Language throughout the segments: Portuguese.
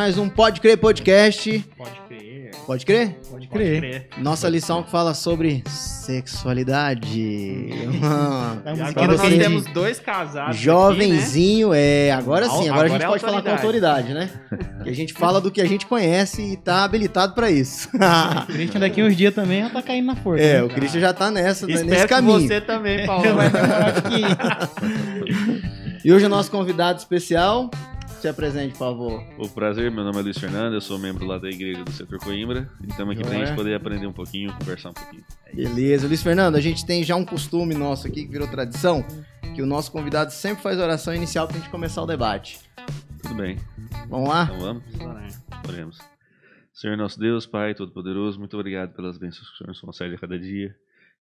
mais um Pode Crer Podcast. Pode crer. Pode crer? Pode crer. Nossa Pode lição crer. que fala sobre sexualidade. agora nós temos dois casados. Jovenzinho, aqui, né? é. Agora sim, agora, agora a gente é pode falar com autoridade, né? Que a gente fala do que a gente conhece e tá habilitado para isso. o Christian daqui uns dias também já tá caindo na força. É, né? o Christian já tá nessa, Espero nesse caminho. você também, Paulo. E hoje o nosso convidado especial se apresente, por favor. O prazer, meu nome é Luiz Fernando, eu sou membro lá da igreja do setor Coimbra e estamos aqui para a gente poder aprender um pouquinho, conversar um pouquinho. Beleza, Luiz Fernando, a gente tem já um costume nosso aqui que virou tradição, que o nosso convidado sempre faz oração inicial para a gente começar o debate. Tudo bem. Vamos lá? Então vamos? Oremos. Senhor nosso Deus, Pai Todo-Poderoso, muito obrigado pelas bênçãos que o Senhor nos concede a cada dia.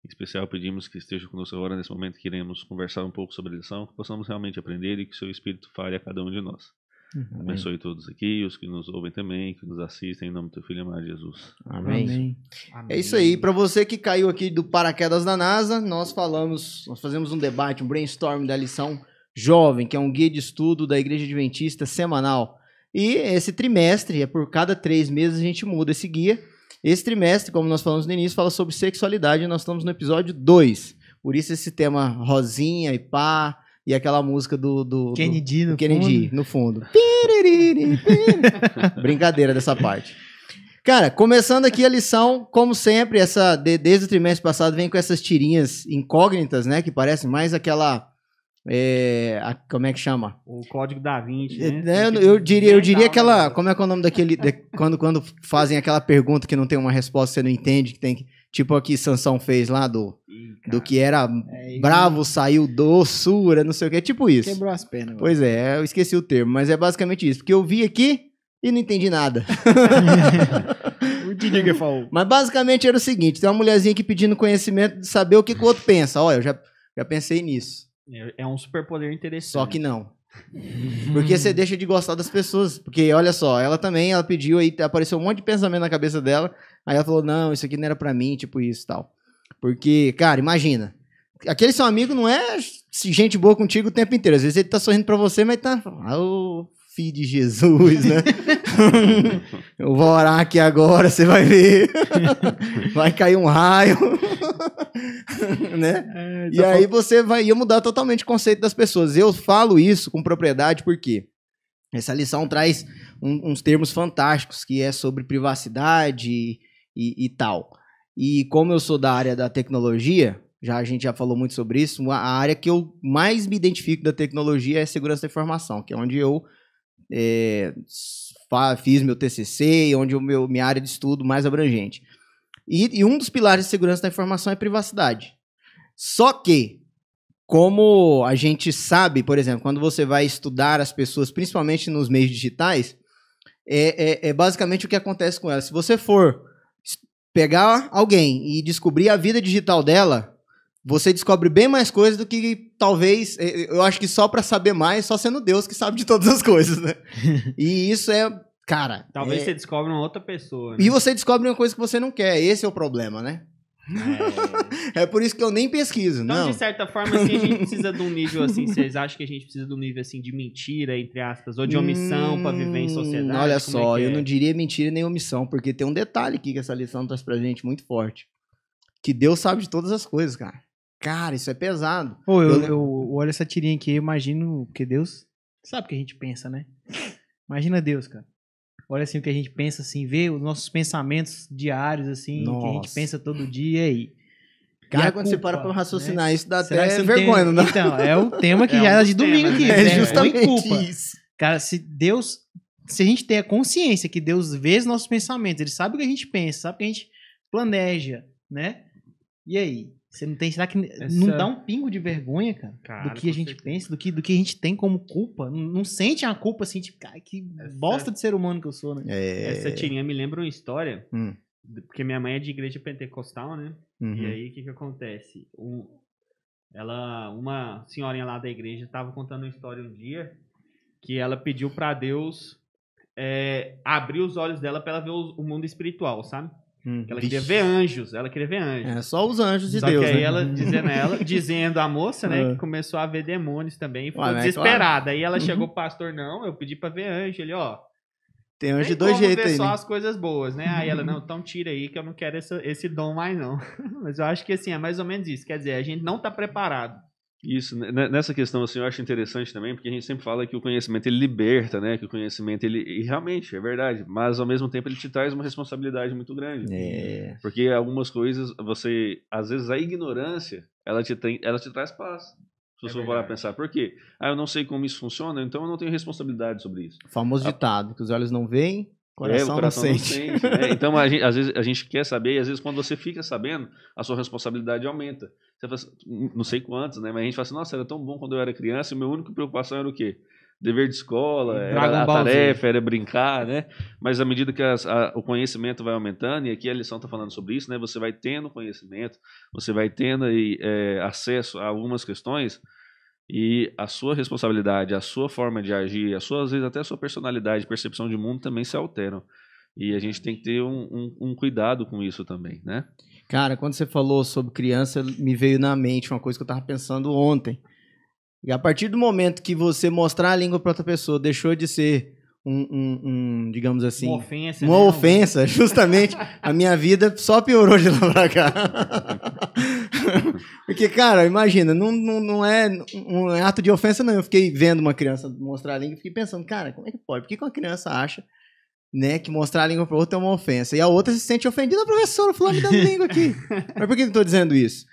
Em especial, pedimos que esteja conosco agora nesse momento que iremos conversar um pouco sobre a lição, que possamos realmente aprender e que o seu Espírito fale a cada um de nós. Amém. Uhum. Abençoe todos aqui, os que nos ouvem também, que nos assistem, em nome do teu filho amado Jesus. Amém. Amém. É isso aí. Para você que caiu aqui do paraquedas da NASA, nós falamos, nós fazemos um debate, um brainstorm da lição jovem, que é um guia de estudo da Igreja Adventista semanal. E esse trimestre, é por cada três meses a gente muda esse guia. Esse trimestre, como nós falamos no início, fala sobre sexualidade e nós estamos no episódio 2. Por isso esse tema rosinha e pá, e aquela música do, do Kennedy, no, do Kennedy fundo. no fundo. Brincadeira dessa parte. Cara, começando aqui a lição, como sempre, essa desde o trimestre passado vem com essas tirinhas incógnitas, né, que parecem mais aquela é, a, como é que chama? O Código da Vinci. É, né? Eu, eu, diria, eu diria aquela. Né? Como é que é o nome daquele. quando, quando fazem aquela pergunta que não tem uma resposta, você não entende, que tem que. Tipo aqui Sansão fez lá do, Ih, do que era é, bravo, saiu doçura, não sei o que. É tipo isso. Quebrou as pernas. Pois é, eu esqueci o termo, mas é basicamente isso. Porque eu vi aqui e não entendi nada. entendi o que falou. Mas basicamente era o seguinte: tem uma mulherzinha aqui pedindo conhecimento de saber o que, que o outro pensa. Olha, eu já, já pensei nisso. É, é um superpoder interessante. Só que não. Porque você deixa de gostar das pessoas. Porque, olha só, ela também, ela pediu aí, apareceu um monte de pensamento na cabeça dela. Aí ela falou, não, isso aqui não era para mim, tipo isso e tal. Porque, cara, imagina. Aquele seu amigo não é gente boa contigo o tempo inteiro. Às vezes ele tá sorrindo para você, mas tá. Ah, o filho de Jesus, né? Eu vou orar aqui agora, você vai ver. Vai cair um raio. né? É, tá e aí você vai ia mudar totalmente o conceito das pessoas. Eu falo isso com propriedade porque essa lição traz um, uns termos fantásticos que é sobre privacidade e, e, e tal. E como eu sou da área da tecnologia, já a gente já falou muito sobre isso, a área que eu mais me identifico da tecnologia é segurança da informação, que é onde eu é, fiz meu TCC, onde o meu, minha área de estudo mais abrangente. E, e um dos pilares de segurança da informação é privacidade. Só que, como a gente sabe, por exemplo, quando você vai estudar as pessoas, principalmente nos meios digitais, é, é, é basicamente o que acontece com elas. Se você for pegar alguém e descobrir a vida digital dela, você descobre bem mais coisas do que talvez. Eh, eh, eu acho que só para saber mais, só sendo Deus que sabe de todas as coisas, né? e isso é. Cara. Talvez é... você descobre uma outra pessoa. Né? E você descobre uma coisa que você não quer. Esse é o problema, né? É. é por isso que eu nem pesquiso, então, não. de certa forma, assim, a gente precisa de um nível assim. Vocês acham que a gente precisa de um nível assim de mentira, entre aspas, ou de omissão hum, para viver em hum, sociedade? Olha é só, é eu é? não diria mentira nem omissão, porque tem um detalhe aqui que essa lição traz pra gente muito forte. Que Deus sabe de todas as coisas, cara. Cara, isso é pesado. Pô, eu, eu, eu olho essa tirinha aqui e imagino, porque Deus sabe o que a gente pensa, né? Imagina Deus, cara. Olha assim o que a gente pensa, assim, vê os nossos pensamentos diários, assim, o que a gente pensa todo dia e. Cara, quando culpa, você para pra né? raciocinar né? isso, dá Será até vergonha, tem... não Então, é o tema que é já um era é de domingo aqui. Né? né? É justamente culpa. isso. Cara, se Deus. Se a gente tem a consciência que Deus vê os nossos pensamentos, ele sabe o que a gente pensa, sabe o que a gente planeja, né? E aí? Você não tem. Será que Essa... não dá um pingo de vergonha, cara? cara do que a gente certeza. pensa, do que, do que a gente tem como culpa. Não, não sente a culpa assim, tipo, cara, que Essa... bosta de ser humano que eu sou, né? É... Essa tirinha me lembra uma história. Hum. Porque minha mãe é de igreja pentecostal, né? Uhum. E aí o que, que acontece? Um, ela, uma senhorinha lá da igreja estava contando uma história um dia que ela pediu para Deus é, abrir os olhos dela para ela ver o, o mundo espiritual, sabe? Hum, ela queria ver anjos, ela queria ver anjos. É, só os anjos de só Deus. Só que aí né? ela dizendo, ela, dizendo a moça, né, é. que começou a ver demônios também, ficou Ué, né, desesperada. Claro. Aí ela uhum. chegou, pastor, não, eu pedi para ver anjo. Ele, ó, tem anjo de dois jeitos aí. só né? as coisas boas, né? Aí ela, não, então tira aí que eu não quero esse, esse dom mais, não. Mas eu acho que assim, é mais ou menos isso. Quer dizer, a gente não tá preparado isso, nessa questão assim, eu acho interessante também, porque a gente sempre fala que o conhecimento ele liberta, né? Que o conhecimento ele e realmente é verdade, mas ao mesmo tempo ele te traz uma responsabilidade muito grande. É. Porque algumas coisas você, às vezes a ignorância, ela te tem, ela te traz paz. Se é você for pensar, por quê? Ah, eu não sei como isso funciona, então eu não tenho responsabilidade sobre isso. O famoso ditado, que os olhos não veem, Coração é, o coração não sente. Não sente né? Então, a gente, às vezes a gente quer saber, e às vezes quando você fica sabendo, a sua responsabilidade aumenta. Você fala, assim, hum, não sei quantos, né? Mas a gente fala assim, nossa, era tão bom quando eu era criança, e meu único preocupação era o quê? Dever de escola, era a tarefa, era brincar, né? Mas à medida que as, a, o conhecimento vai aumentando, e aqui a lição está falando sobre isso, né? Você vai tendo conhecimento, você vai tendo aí, é, acesso a algumas questões e a sua responsabilidade, a sua forma de agir, a sua, às vezes até a sua personalidade, percepção de mundo também se alteram. E a gente tem que ter um, um, um cuidado com isso também, né? Cara, quando você falou sobre criança, me veio na mente uma coisa que eu estava pensando ontem. E a partir do momento que você mostrar a língua para outra pessoa deixou de ser um, um, um, digamos assim, uma ofensa, uma mesmo. Né? ofensa justamente, a minha vida só piorou de lá pra cá. Porque, cara, imagina, não, não, não, é um é ato de ofensa, não. Eu fiquei vendo uma criança mostrar a língua e fiquei pensando, cara, como é que pode? Por que, uma criança acha né, que mostrar a língua para outro é uma ofensa? E a outra se sente ofendida, professora, falando me língua aqui. Mas por que eu estou dizendo isso?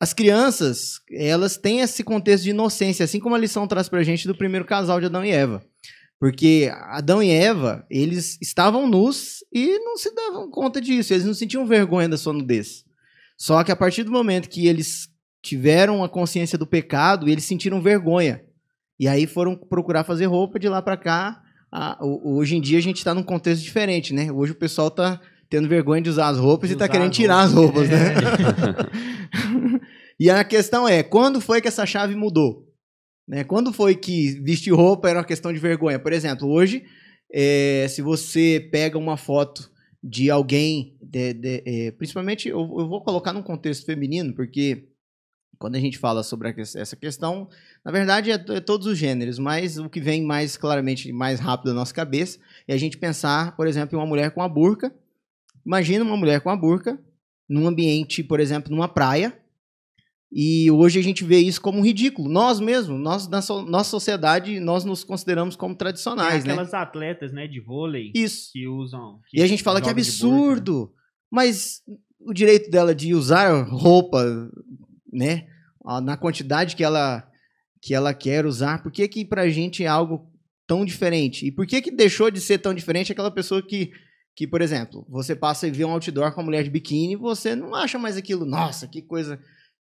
As crianças, elas têm esse contexto de inocência, assim como a lição traz pra gente do primeiro casal de Adão e Eva. Porque Adão e Eva, eles estavam nus e não se davam conta disso, eles não sentiam vergonha da sua nudez. Só que a partir do momento que eles tiveram a consciência do pecado, eles sentiram vergonha. E aí foram procurar fazer roupa de lá para cá. Ah, hoje em dia a gente está num contexto diferente, né? Hoje o pessoal está tendo vergonha de usar as roupas tá de e está querendo tirar as roupas, né? É. e a questão é, quando foi que essa chave mudou? Né? Quando foi que vestir roupa era uma questão de vergonha? Por exemplo, hoje, é, se você pega uma foto de alguém, de, de, é, principalmente, eu, eu, vou colocar num contexto feminino, porque quando a gente fala sobre essa questão, na verdade é, é, todos os gêneros, mas o que vem mais claramente, mais rápido na nossa cabeça é a gente pensar, por exemplo, em uma mulher com a burca. Imagina uma mulher com a burca num ambiente, por exemplo, numa praia, e hoje a gente vê isso como ridículo. Nós mesmos, nós, na so, nossa sociedade, nós nos consideramos como tradicionais, Tem né? aquelas né? atletas, né, de vôlei isso. que usam. Que e a gente fala que é né? absurdo, mas o direito dela de usar roupa, né, na quantidade que ela que ela quer usar, por que que pra gente é algo tão diferente? E por que que deixou de ser tão diferente aquela pessoa que que, por exemplo, você passa e vê um outdoor com uma mulher de biquíni, você não acha mais aquilo, nossa, que coisa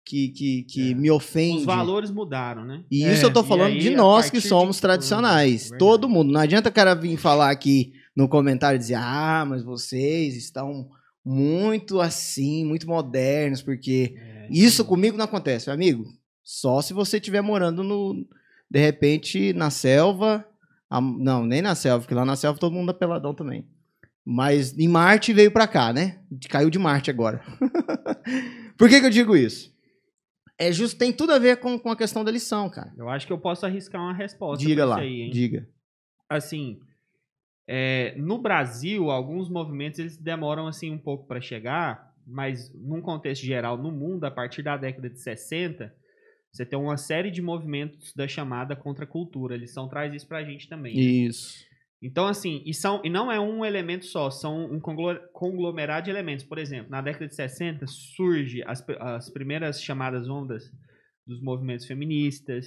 que, que, que é. me ofende. Os valores mudaram, né? E é. isso eu tô falando aí, de nós que somos de... É tradicionais. Todo mundo. Não adianta o cara vir falar aqui no comentário dizer: ah, mas vocês estão muito assim, muito modernos, porque é, então isso comigo não acontece, amigo. Só se você estiver morando no. De repente, na selva. A, não, nem na selva, porque lá na selva todo mundo é peladão também. Mas em Marte veio pra cá, né? Caiu de Marte agora. Por que, que eu digo isso? É justo, tem tudo a ver com, com a questão da lição, cara. Eu acho que eu posso arriscar uma resposta. Diga lá, aí, hein? diga. Assim, é, no Brasil, alguns movimentos eles demoram assim um pouco para chegar, mas num contexto geral no mundo, a partir da década de 60, você tem uma série de movimentos da chamada contracultura. A lição traz isso a gente também. Né? Isso. Né? Então, assim, e, são, e não é um elemento só, são um conglomerado de elementos. Por exemplo, na década de 60 surge as, as primeiras chamadas ondas dos movimentos feministas,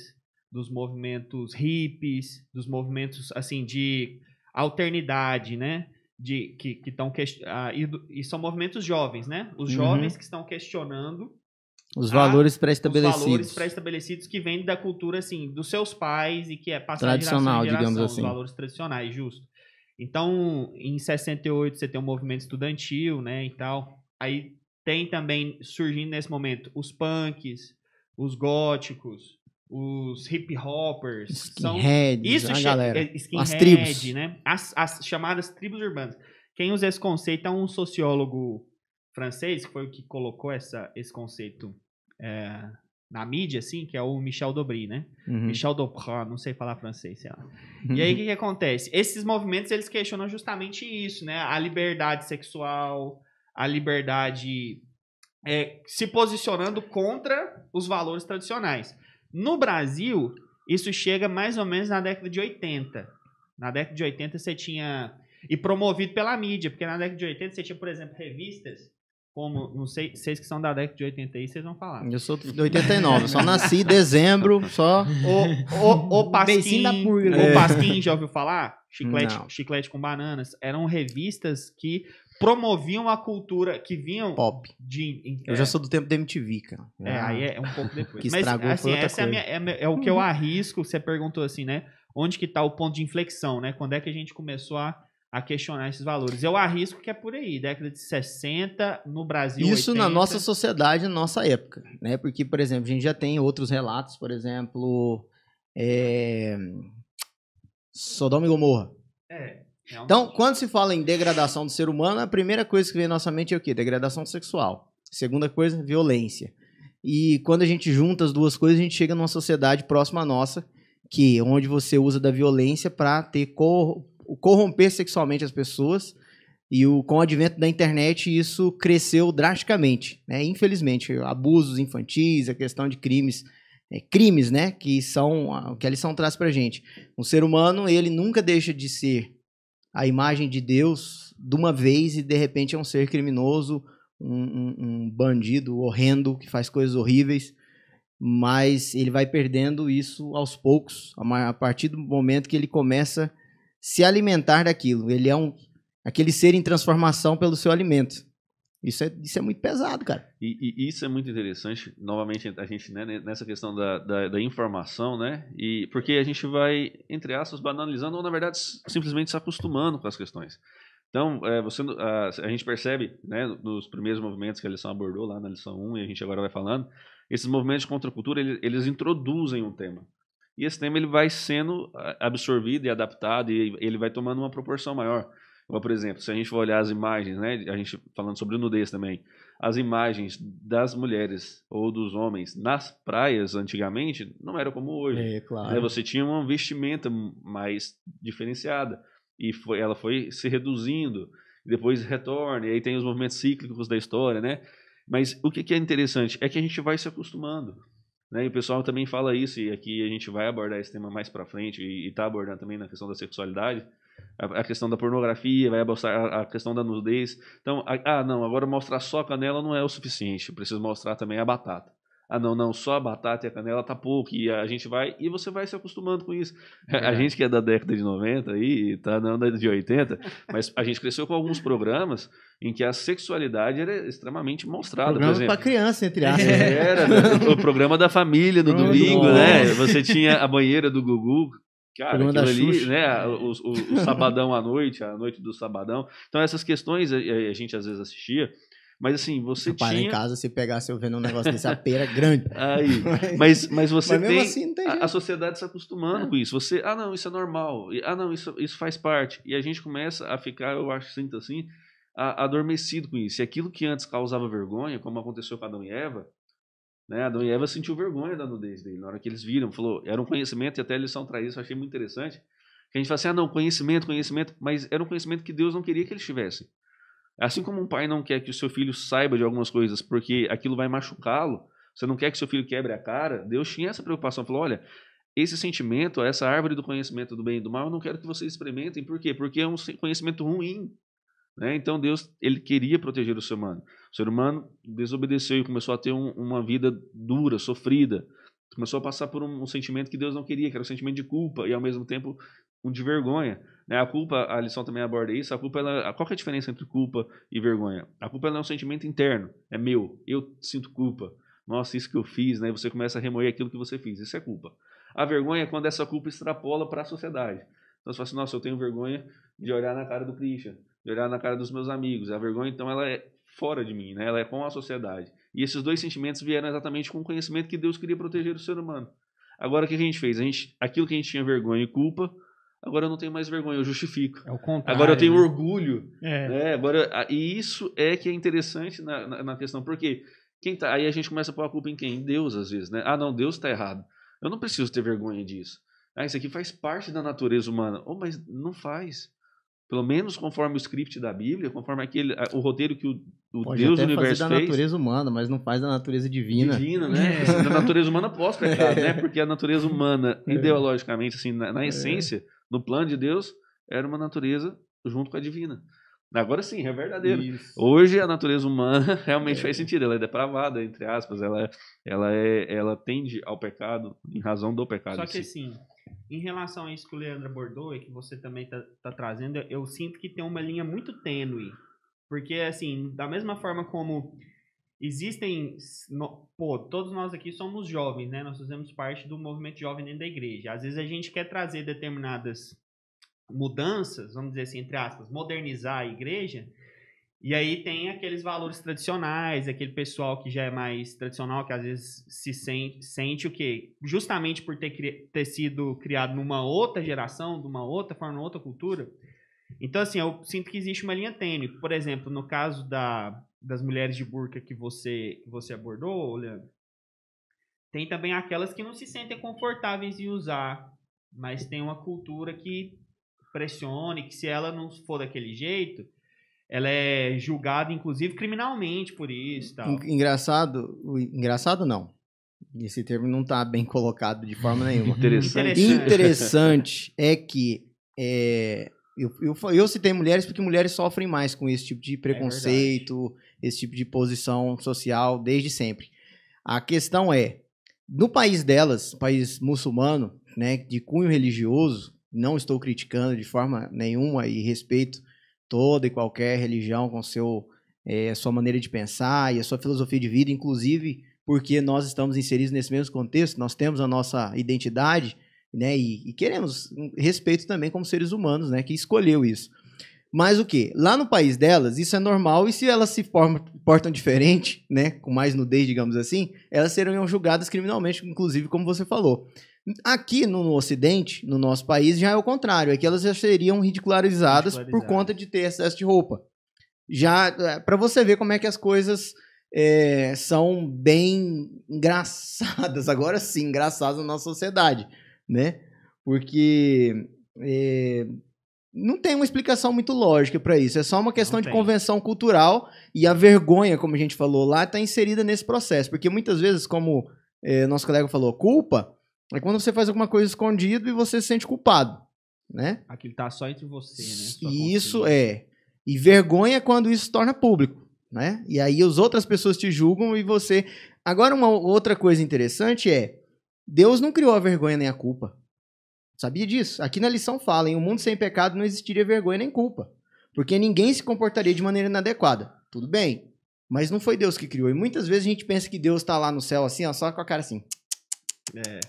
dos movimentos hippies, dos movimentos, assim, de alternidade, né? De, que que uh, e, e, são movimentos jovens, né? Os uhum. jovens que estão questionando os tá? valores pré-estabelecidos. Os valores pré-estabelecidos que vêm da cultura, assim, dos seus pais e que é passado Tradicional, geração digamos assim. Os valores tradicionais, justo. Então, em 68 você tem o um movimento estudantil, né, e tal. Aí tem também surgindo nesse momento os punks, os góticos, os hip hoppers, skinheads, isso a galera, é, skinhead, as tribos, né? As, as, chamadas tribos urbanas. Quem usa esse conceito é um sociólogo francês, que foi o que colocou essa, esse conceito é, na mídia, assim, que é o Michel Dobry, né? Uhum. Michel Dobrin, não sei falar francês, sei lá. E aí, o uhum. que, que, acontece? Esses movimentos, eles questionam justamente isso, né? A liberdade sexual, a liberdade é, se posicionando contra os valores tradicionais. No Brasil, isso chega mais ou menos na década de 80. Na década de 80, você tinha... E promovido pela mídia, porque na década de 80 você tinha, por exemplo, revistas como não sei, vocês que são da década de 80 aí, vocês vão falar. Eu sou de 89, só nasci em dezembro, só. O, o, o Pasquim, da purga. O é. Pasquim, já ouviu falar? Chiclete, chiclete com bananas. Eram revistas que promoviam a cultura, que vinham... Pop. De, em, eu é, já sou do tempo da MTV, cara. É, ah. aí é, é, um pouco depois. que estragou Mas, assim, essa é é minha, é, o que eu arrisco, você perguntou assim, né? Onde que tá o ponto de inflexão, né? Quando é que a gente começou a a questionar esses valores. Eu arrisco que é por aí, década de 60, no Brasil. Isso 80. na nossa sociedade, na nossa época, né? Porque, por exemplo, a gente já tem outros relatos, por exemplo, é... Sodoma e Gomorra. É. Então, quando se fala em degradação do ser humano, a primeira coisa que vem à nossa mente é o quê? Degradação sexual. Segunda coisa, violência. E quando a gente junta as duas coisas, a gente chega numa sociedade próxima à nossa, que é onde você usa da violência para ter cor o corromper sexualmente as pessoas. E o, com o advento da internet, isso cresceu drasticamente, né? Infelizmente, abusos infantis, a questão de crimes, é, crimes, né? Que são que a lição traz pra gente. Um ser humano, ele nunca deixa de ser a imagem de Deus de uma vez e de repente é um ser criminoso, um, um, um bandido horrendo que faz coisas horríveis, mas ele vai perdendo isso aos poucos, a partir do momento que ele começa se alimentar daquilo. Ele é um aquele ser em transformação pelo seu alimento. Isso é, isso é muito pesado, cara. E, e isso é muito interessante, novamente, a gente, né, nessa questão da, da, da, informação, né? E, porque a gente vai, entre aspas, banalizando ou, na verdade, simplesmente se acostumando com as questões. Então, é, você, a, a, gente percebe, né, nos primeiros movimentos que a lição abordou lá na lição 1 e a gente agora vai falando, esses movimentos de contracultura, eles, eles introduzem um tema. E esse tema ele vai sendo ah, absorvido e adaptado e ele vai tomando uma proporção maior. Por exemplo, se a gente for olhar as imagens, né, a gente falando sobre nudez também, as imagens das mulheres ou dos homens nas praias antigamente não era como hoje. É, né, claro. Você tinha uma vestimenta mais diferenciada e foi, ela foi se reduzindo, depois retorna, e aí tem os movimentos cíclicos da história, né? Mas o que, que é interessante é que a gente vai se acostumando. Né? E o pessoal também fala isso, e aqui a gente vai abordar esse tema mais para frente, e está abordando também na questão da sexualidade, a, a questão da pornografia, vai abordar a, a questão da nudez. Então, a, ah, não, agora mostrar só a canela não é o suficiente, preciso mostrar também a batata ah não, não, só a batata e a canela tá pouco, e a gente vai, e você vai se acostumando com isso. É. A gente que é da década de 90 aí, tá na década de 80, mas a gente cresceu com alguns programas em que a sexualidade era extremamente mostrada, programa por exemplo. para criança, entre aspas. É, era, né? o programa da família no domingo, né? Você tinha a banheira do Gugu, Cara, aquilo ali, né? É. O, o, o sabadão à noite, a noite do sabadão. Então, essas questões a, eh, eh, a gente às vezes assistia mas assim, você Rapaz, tinha... em casa, se pegasse eu vendo um negócio desse, a pera é grande. Aí, mas, mas você mas tem... Assim, tem a, a, sociedade se acostumando é. com isso. Você, ah não, isso é normal. Ah não, isso, isso faz parte. E a gente começa a ficar, eu acho, sinto assim, a, adormecido com isso. E aquilo que antes causava vergonha, como aconteceu com Adão e Eva, né? Adão e Eva sentiu vergonha da nudez dele. Na hora que eles viram, falou, era um conhecimento e até eles são traídos, eu achei muito interessante. Que a gente fala assim, ah não, conhecimento, conhecimento, mas era um conhecimento que Deus não queria que eles tivessem. Assim como um pai não quer que o seu filho saiba de algumas coisas porque aquilo vai machucá-lo, você não quer que seu filho quebre a cara, Deus tinha essa preocupação. Falou: olha, esse sentimento, essa árvore do conhecimento do bem e do mal, eu não quero que vocês experimentem. Por quê? Porque é um conhecimento ruim. Né? Então Deus ele queria proteger o ser humano. O ser humano desobedeceu e começou a ter um, uma vida dura, sofrida. Começou a passar por um, um sentimento que Deus não queria, que era o um sentimento de culpa, e ao mesmo tempo um de vergonha. Né? A culpa, a lição também aborda isso, a culpa, ela, qual é a diferença entre culpa e vergonha? A culpa é um sentimento interno, é meu, eu sinto culpa. Nossa, isso que eu fiz, né? Você começa a remoer aquilo que você fez, isso é culpa. A vergonha é quando essa culpa extrapola para a sociedade. Então você fala assim, nossa, eu tenho vergonha de olhar na cara do Christian, de olhar na cara dos meus amigos. A vergonha, então, ela é fora de mim, né? Ela é com a sociedade. E esses dois sentimentos vieram exatamente com o conhecimento que Deus queria proteger o ser humano. Agora, o que a gente fez? A gente, aquilo que a gente tinha vergonha e culpa, agora eu não tenho mais vergonha, eu justifico. É o contrário. Agora eu tenho orgulho. É. Né? Agora, e isso é que é interessante na, na, na, questão, porque quem tá, aí a gente começa a pôr a culpa em quem? Em Deus, às vezes, né? Ah, não, Deus está errado. Eu não preciso ter vergonha disso. Ah, isso aqui faz parte da natureza humana. Oh, mas não faz. Pelo menos conforme o script da Bíblia, conforme aquele, o roteiro que o, o Pode Deus do universo fazer da fez. da natureza humana, mas não faz da natureza divina. Divina, né? Assim, da natureza humana pós-pecado, né? Porque a natureza humana, é. ideologicamente, assim, na, na é. essência, é no plano de Deus, era uma natureza junto com a divina. Agora sim, é verdadeiro. Isso. Hoje a natureza humana realmente é. faz sentido. Ela é depravada, entre aspas. Ela, é, ela, é, ela tende ao pecado em razão do pecado. Só que si. assim, em relação a isso que o Leandro abordou e que você também está tá trazendo, eu sinto que tem uma linha muito tênue. Porque, assim, da mesma forma como existem. No, pô, todos nós aqui somos jovens, né? Nós fazemos parte do movimento jovem dentro da igreja. Às vezes a gente quer trazer determinadas mudanças, vamos dizer assim, entre aspas, modernizar a igreja. E aí tem aqueles valores tradicionais, aquele pessoal que já é mais tradicional, que às vezes se sente, sente o quê? Justamente por ter, ter sido criado numa outra geração, de uma outra forma, numa outra cultura. Então, assim, eu sinto que existe uma linha tênue. Por exemplo, no caso da, das mulheres de burca que você, que você abordou, Leandro, tem também aquelas que não se sentem confortáveis em usar, mas tem uma cultura que pressione, que se ela não for daquele jeito, ela é julgada, inclusive, criminalmente por isso. Tal. Engraçado, engraçado não. Esse termo não está bem colocado de forma nenhuma. Interessante. Interessante é que é, eu, eu, eu citei mulheres porque mulheres sofrem mais com esse tipo de é preconceito, é esse tipo de posição social desde sempre. A questão é, no país delas, país muçulmano, né, de cunho religioso, não estou criticando de forma nenhuma e respeito toda e qualquer religião com seu é, sua maneira de pensar e a sua filosofia de vida, inclusive porque nós estamos inseridos nesse mesmo contexto, nós temos a nossa identidade né? E, e queremos respeito também como seres humanos, né? Que escolheu isso. Mas o que? Lá no país delas, isso é normal, e se elas se formam, portam diferente, né? Com mais nudez, digamos assim, elas serão julgadas criminalmente, inclusive, como você falou. Aqui no, no Ocidente, no nosso país, já é o contrário. é que elas já seriam ridicularizadas, ridicularizadas, por conta de ter excesso de roupa. Já, é, para você ver como é que as coisas é, são bem engraçadas, agora sim, engraçadas na nossa sociedade né? Porque é, não tem uma explicação muito lógica para isso. É só uma questão de convenção cultural e a vergonha, como a gente falou lá, está inserida nesse processo. Porque muitas vezes, como é, nosso colega falou, culpa é quando você faz alguma coisa escondido e você se sente culpado, né? Aquilo tá só entre você, né? E isso é. E vergonha é quando isso se torna público, né? E aí as outras pessoas te julgam e você... Agora, uma outra coisa interessante é Deus não criou a vergonha nem a culpa. Sabia disso? Aqui na lição fala, em um mundo sem pecado não existiria vergonha nem culpa. Porque ninguém se comportaria de maneira inadequada. Tudo bem. Mas não foi Deus que criou. E muitas vezes a gente pensa que Deus está lá no céu assim, ó, só com a cara assim. É.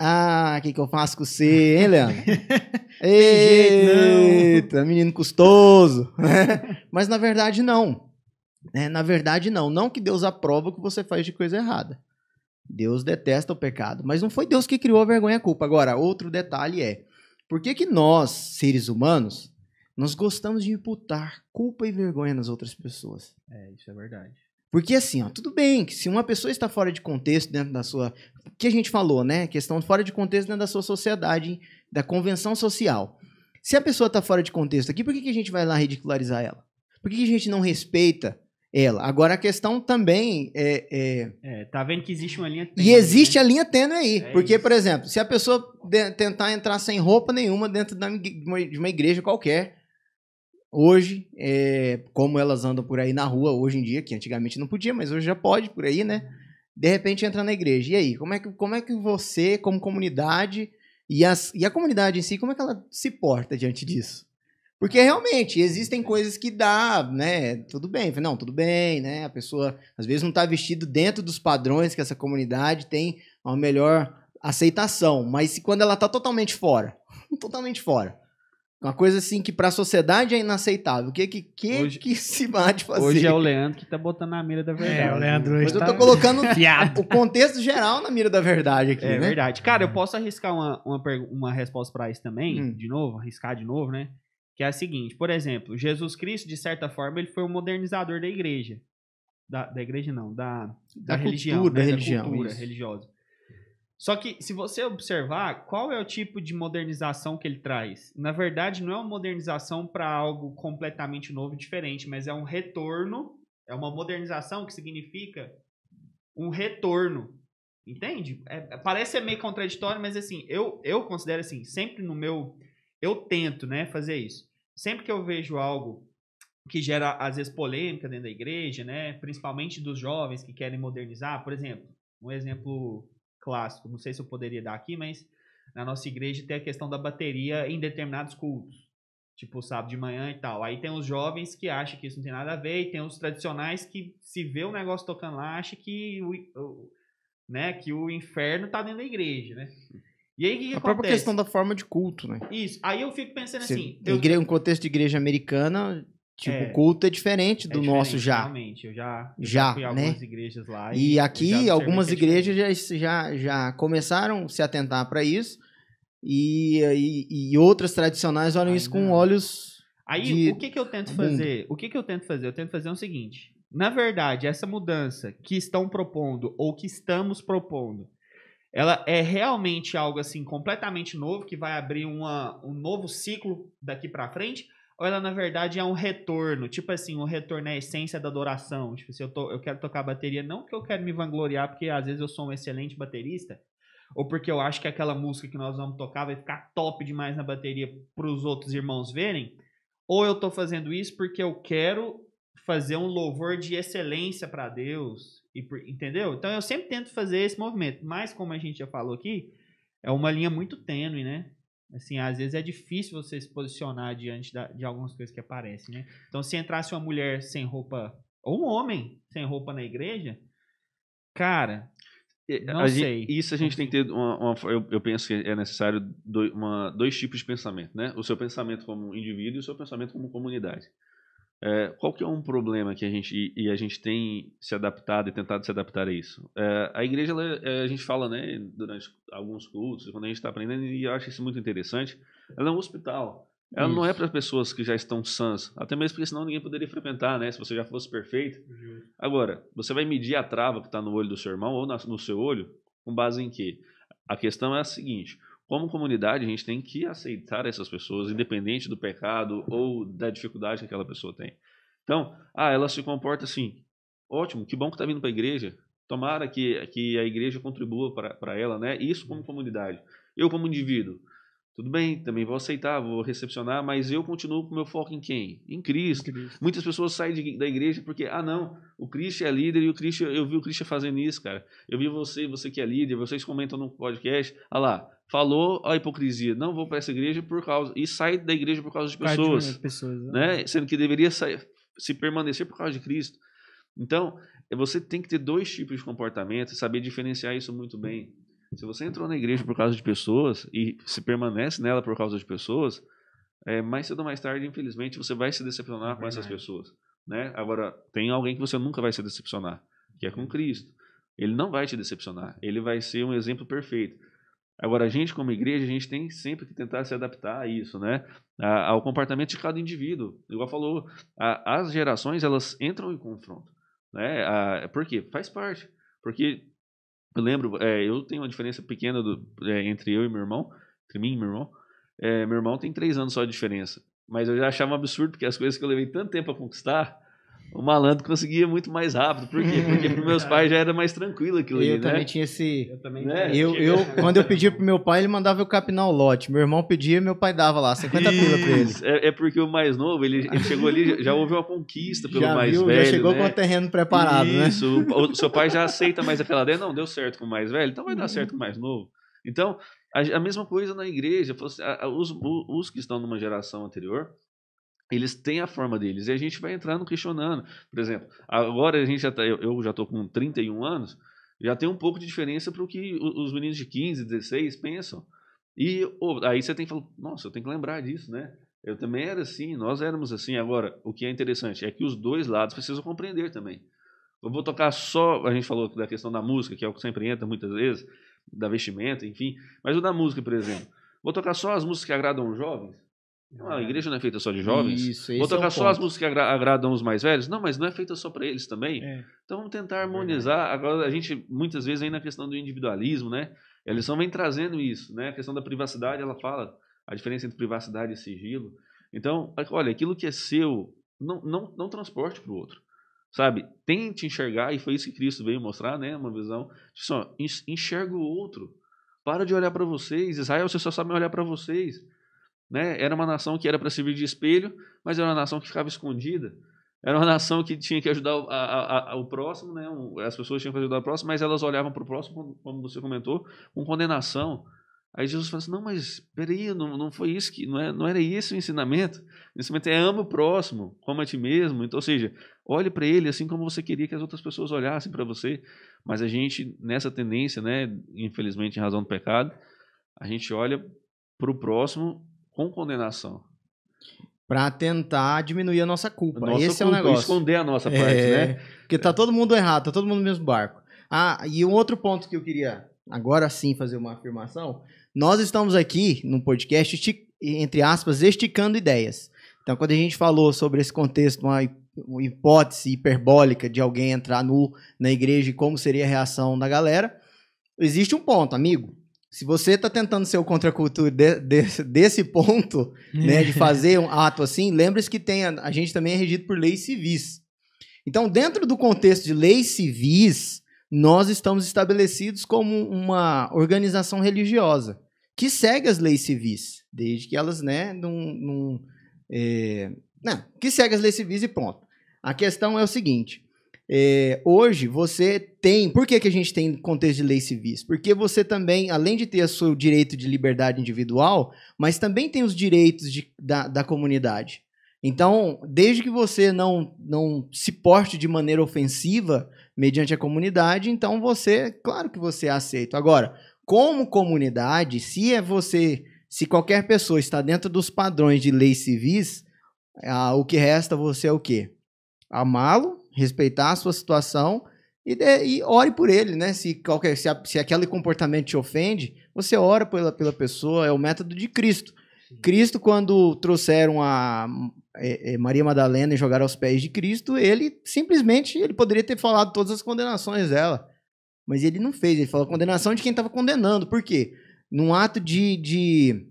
Ah, o que, que eu faço com você, hein, Leandro? Eita, menino custoso. Mas na verdade, não. É, na verdade, não. Não que Deus aprova o que você faz de coisa errada. Deus detesta o pecado, mas não foi Deus que criou a vergonha e a culpa. Agora, outro detalhe é, por que, que nós, seres humanos, nós gostamos de imputar culpa e vergonha nas outras pessoas? É, isso é verdade. Porque assim, ó, tudo bem que se uma pessoa está fora de contexto dentro da sua. O que a gente falou, né? Questão fora de contexto dentro da sua sociedade, da convenção social. Se a pessoa está fora de contexto aqui, por que, que a gente vai lá ridicularizar ela? Por que, que a gente não respeita ela. Agora a questão também é, é. é tá vendo que existe uma linha tênue. E existe né? a linha tênue aí. É porque, isso. por exemplo, se a pessoa tentar entrar sem roupa nenhuma dentro de uma, de uma igreja qualquer, hoje, é, como elas andam por aí na rua hoje em dia, que antigamente não podia, mas hoje já pode por aí, né? De repente entra na igreja. E aí, como é que, como é que você, como comunidade, e, as, e a comunidade em si, como é que ela se porta diante disso? Porque realmente existem coisas que dá, né? Tudo bem. Não, tudo bem, né? A pessoa às vezes não está vestido dentro dos padrões que essa comunidade tem uma melhor aceitação. Mas se quando ela está totalmente fora, totalmente fora. Uma coisa assim que para a sociedade é inaceitável. O que que, que, hoje, que se bate fazer? Hoje é o Leandro que está botando na mira da é, verdade. É, o Leandro hoje Mas tá... eu estou colocando o contexto geral na mira da verdade aqui, É né? verdade. Cara, eu é. posso arriscar uma, uma, uma resposta para isso também, hum. de novo, arriscar de novo, né? que é a seguinte, por exemplo, Jesus Cristo, de certa forma, ele foi o modernizador da igreja. Da, da igreja não, da, da, da religião. Cultura, né? Da religião, cultura isso. religiosa. Só que, se você observar, qual é o tipo de modernização que ele traz? Na verdade, não é uma modernização para algo completamente novo e diferente, mas é um retorno, é uma modernização que significa um retorno. Entende? É, é, parece ser meio contraditório, mas assim, eu, eu considero assim, sempre no meu. Eu tento, né, fazer isso sempre que eu vejo algo que gera, às vezes, polêmica dentro da igreja, né? principalmente dos jovens que querem modernizar, por exemplo, um exemplo clássico, não sei se eu poderia dar aqui, mas na nossa igreja tem a questão da bateria em determinados cultos, tipo sábado de manhã e tal. Aí tem os jovens que acham que isso não tem nada a ver, e tem os tradicionais que se vê o negócio tocando lá, acha que o, né, que o inferno tá dentro da igreja, né? E aí, o que, a acontece? própria questão da forma de culto, né? Isso. Aí eu fico pensando assim. Eu... Igreja, um contexto de igreja americana, tipo, o é, culto é diferente é do é diferente, nosso já. Realmente, eu já, eu já, fui né? algumas igrejas lá. E, e aqui, algumas é igrejas já já, já começaram a se atentar para isso. E, e, e, outras tradicionais olham Ai, isso com não. olhos. Aí, de... o que, que eu tento fazer? O que, que eu tento fazer? Eu tento fazer o seguinte. Na verdade, essa mudança que estão propondo ou que estamos propondo ela é realmente algo assim completamente novo que vai abrir uma, um novo ciclo daqui para frente ou ela na verdade é um retorno tipo assim um retorno à essência da adoração tipo se assim, eu tô, eu quero tocar bateria não que eu quero me vangloriar porque às vezes eu sou um excelente baterista ou porque eu acho que aquela música que nós vamos tocar vai ficar top demais na bateria para os outros irmãos verem ou eu tô fazendo isso porque eu quero fazer um louvor de excelência para Deus e por, entendeu? Então eu sempre tento fazer esse movimento. Mas como a gente já falou aqui, é uma linha muito tênue, né? Assim, às vezes é difícil você se posicionar diante da, de algumas coisas que aparecem, né? Então, se entrasse uma mulher sem roupa, ou um homem sem roupa na igreja, cara, não a sei. Gente, isso a gente tem que ter uma, uma eu, eu, penso que é necessário do, uma, dois tipos de pensamento, né? O seu pensamento como indivíduo e o seu pensamento como comunidade. É, qual que é um problema que a gente e a gente tem se adaptado e tentado se adaptar a isso? É, a igreja ela, é, a gente fala, né, durante alguns cultos, quando a gente está aprendendo e eu acho isso muito interessante, ela é um hospital. Ela isso. não é para pessoas que já estão sãs, até mesmo porque senão ninguém poderia frequentar, né? Se você já fosse perfeito. Uhum. Agora, você vai medir a trava que está no olho do seu irmão ou no seu olho com base em quê? A questão é a seguinte: como comunidade, a gente tem que aceitar essas pessoas, independente do pecado ou da dificuldade que aquela pessoa tem. Então, ah, ela se comporta assim. Ótimo, que bom que está vindo para a igreja. Tomara que, que a igreja contribua para ela, né? Isso como comunidade. Eu, como indivíduo, tudo bem, também vou aceitar, vou recepcionar, mas eu continuo com o meu foco em quem? Em Cristo. Cristo. Muitas pessoas saem de, da igreja porque, ah, não, o Cristo é líder e o Cristo, eu vi o Cristo fazendo isso, cara. Eu vi você, você que é líder, vocês comentam no podcast, ah lá, falou a hipocrisia, não vou para essa igreja por causa e sai da igreja por causa de pessoas, de pessoas né? Sendo que deveria sair, se permanecer por causa de Cristo. Então, é, você tem que ter dois tipos de comportamento e saber diferenciar isso muito bem. Se você entrou na igreja por causa de pessoas e se permanece nela por causa de pessoas, é, mais cedo ou mais tarde, infelizmente, você vai se decepcionar é com essas pessoas. Né? Agora, tem alguém que você nunca vai se decepcionar, que é com Cristo. Ele não vai te decepcionar, ele vai ser um exemplo perfeito. Agora, a gente, como igreja, a gente tem sempre que tentar se adaptar a isso, né? A, ao comportamento de cada indivíduo. Igual falou, a, as gerações, elas entram em confronto. Né? A, por quê? Faz parte. Porque, eu lembro, é, eu tenho uma diferença pequena do, é, entre eu e meu irmão, entre mim e meu irmão. É, meu irmão tem três anos só de diferença. Mas eu já achava um absurdo, porque as coisas que eu levei tanto tempo a conquistar, o malandro conseguia muito mais rápido. Por quê? Porque para meus é. pais já era mais tranquilo aquilo ali, Eu né? também tinha esse... Eu também né? eu, eu, Quando eu pedia para meu pai, ele mandava eu capinar o lote. Meu irmão pedia, meu pai dava lá 50 pila para ele. É, é, porque o mais novo, ele, ele chegou ali, já houve uma conquista pelo já mais viu, velho, Já chegou né? com o terreno preparado, Isso. né? Isso. O seu pai já aceita mais aquela ideia. Não, deu certo com o mais velho, então vai dar certo com o mais novo. Então, a, a mesma coisa na igreja. Os, os que estão numa geração anterior eles têm a forma deles. E a gente vai entrando questionando. Por exemplo, agora a gente já tá, eu, já estou com 31 anos, já tem um pouco de diferença para o que os meninos de 15, 16 pensam. E oh, aí você tem que falar, nossa, eu tenho que lembrar disso, né? Eu também era assim, nós éramos assim. Agora, o que é interessante é que os dois lados precisam compreender também. Eu vou tocar só, a gente falou da questão da música, que é o que sempre entra muitas vezes, da vestimenta, enfim. Mas o da música, por exemplo. Vou tocar só as músicas que agradam os jovens, é não, a igreja não é feita só de jovens. Isso, Vou é tocar é só ponto. as músicas que agra agradam os mais velhos? Não, mas não é feita só para eles também. É. Então vamos tentar é harmonizar. Agora a gente muitas vezes vem na questão do individualismo, né? a lição vem trazendo isso, né? A questão da privacidade, ela fala a diferença entre privacidade e sigilo. Então, olha, aquilo que é seu, não, não, não transporte para o outro. Sabe? Tente enxergar, e foi isso que Cristo veio mostrar, né? Uma visão. Só, enxerga o outro. Para de olhar para vocês. Israel, você só sabe olhar para vocês. Né? Era uma nação que era para servir de espelho, mas era uma nação que ficava escondida. Era uma nação que tinha que ajudar a, a, a, o próximo, né? as pessoas tinham que ajudar o próximo, mas elas olhavam para o próximo, como você comentou, com condenação. Aí Jesus fala assim: não, mas peraí, não, não foi isso que. Não, é, não era esse o ensinamento. O ensinamento é ama o próximo, como a ti mesmo. Então, ou seja, olhe para ele assim como você queria que as outras pessoas olhassem para você. Mas a gente, nessa tendência, né, infelizmente em razão do pecado, a gente olha para o próximo com condenação. Para tentar diminuir a nossa culpa. Nossa Esse culpa, é o negócio. Esconder a nossa é, parte, é, né? Porque tá todo mundo errado, tá todo mundo no mesmo barco. Ah, e um outro ponto que eu queria agora sim fazer uma afirmação. Nós estamos aqui no podcast, entre aspas, esticando ideias. Então, quando a gente falou sobre esse contexto, uma hipótese hiperbólica de alguém entrar nu na igreja e como seria a reação da galera, existe um ponto, amigo se você está tentando ser o contracultura de, de, desse ponto, né, de fazer um ato assim, lembre-se que tem a, a, gente também é regido por leis civis. Então, dentro do contexto de leis civis, nós estamos estabelecidos como uma organização religiosa que segue as leis civis, desde que elas, né, não, é, não que segue as leis civis e pronto. A questão é o seguinte: é, hoje você tem. Por que, que a gente tem contexto de leis civis? Porque você também, além de ter o seu direito de liberdade individual, mas também tem os direitos de, da, da comunidade. Então, desde que você não, não se porte de maneira ofensiva mediante a comunidade, então você, claro que você é aceito. Agora, como comunidade, se é você, se qualquer pessoa está dentro dos padrões de leis civis, ah, o que resta você é o quê? Amá-lo respeitar a sua situação e, de, e ore por ele, né? Se, qualquer, se, a, se aquele comportamento te ofende, você ora pela, pela pessoa, é o método de Cristo. Cristo, quando trouxeram a é, é, Maria Madalena e jogaram aos pés de Cristo, ele simplesmente ele poderia ter falado todas as condenações dela. Mas ele não fez, ele falou a condenação de quem estava condenando. Por quê? Num ato de, de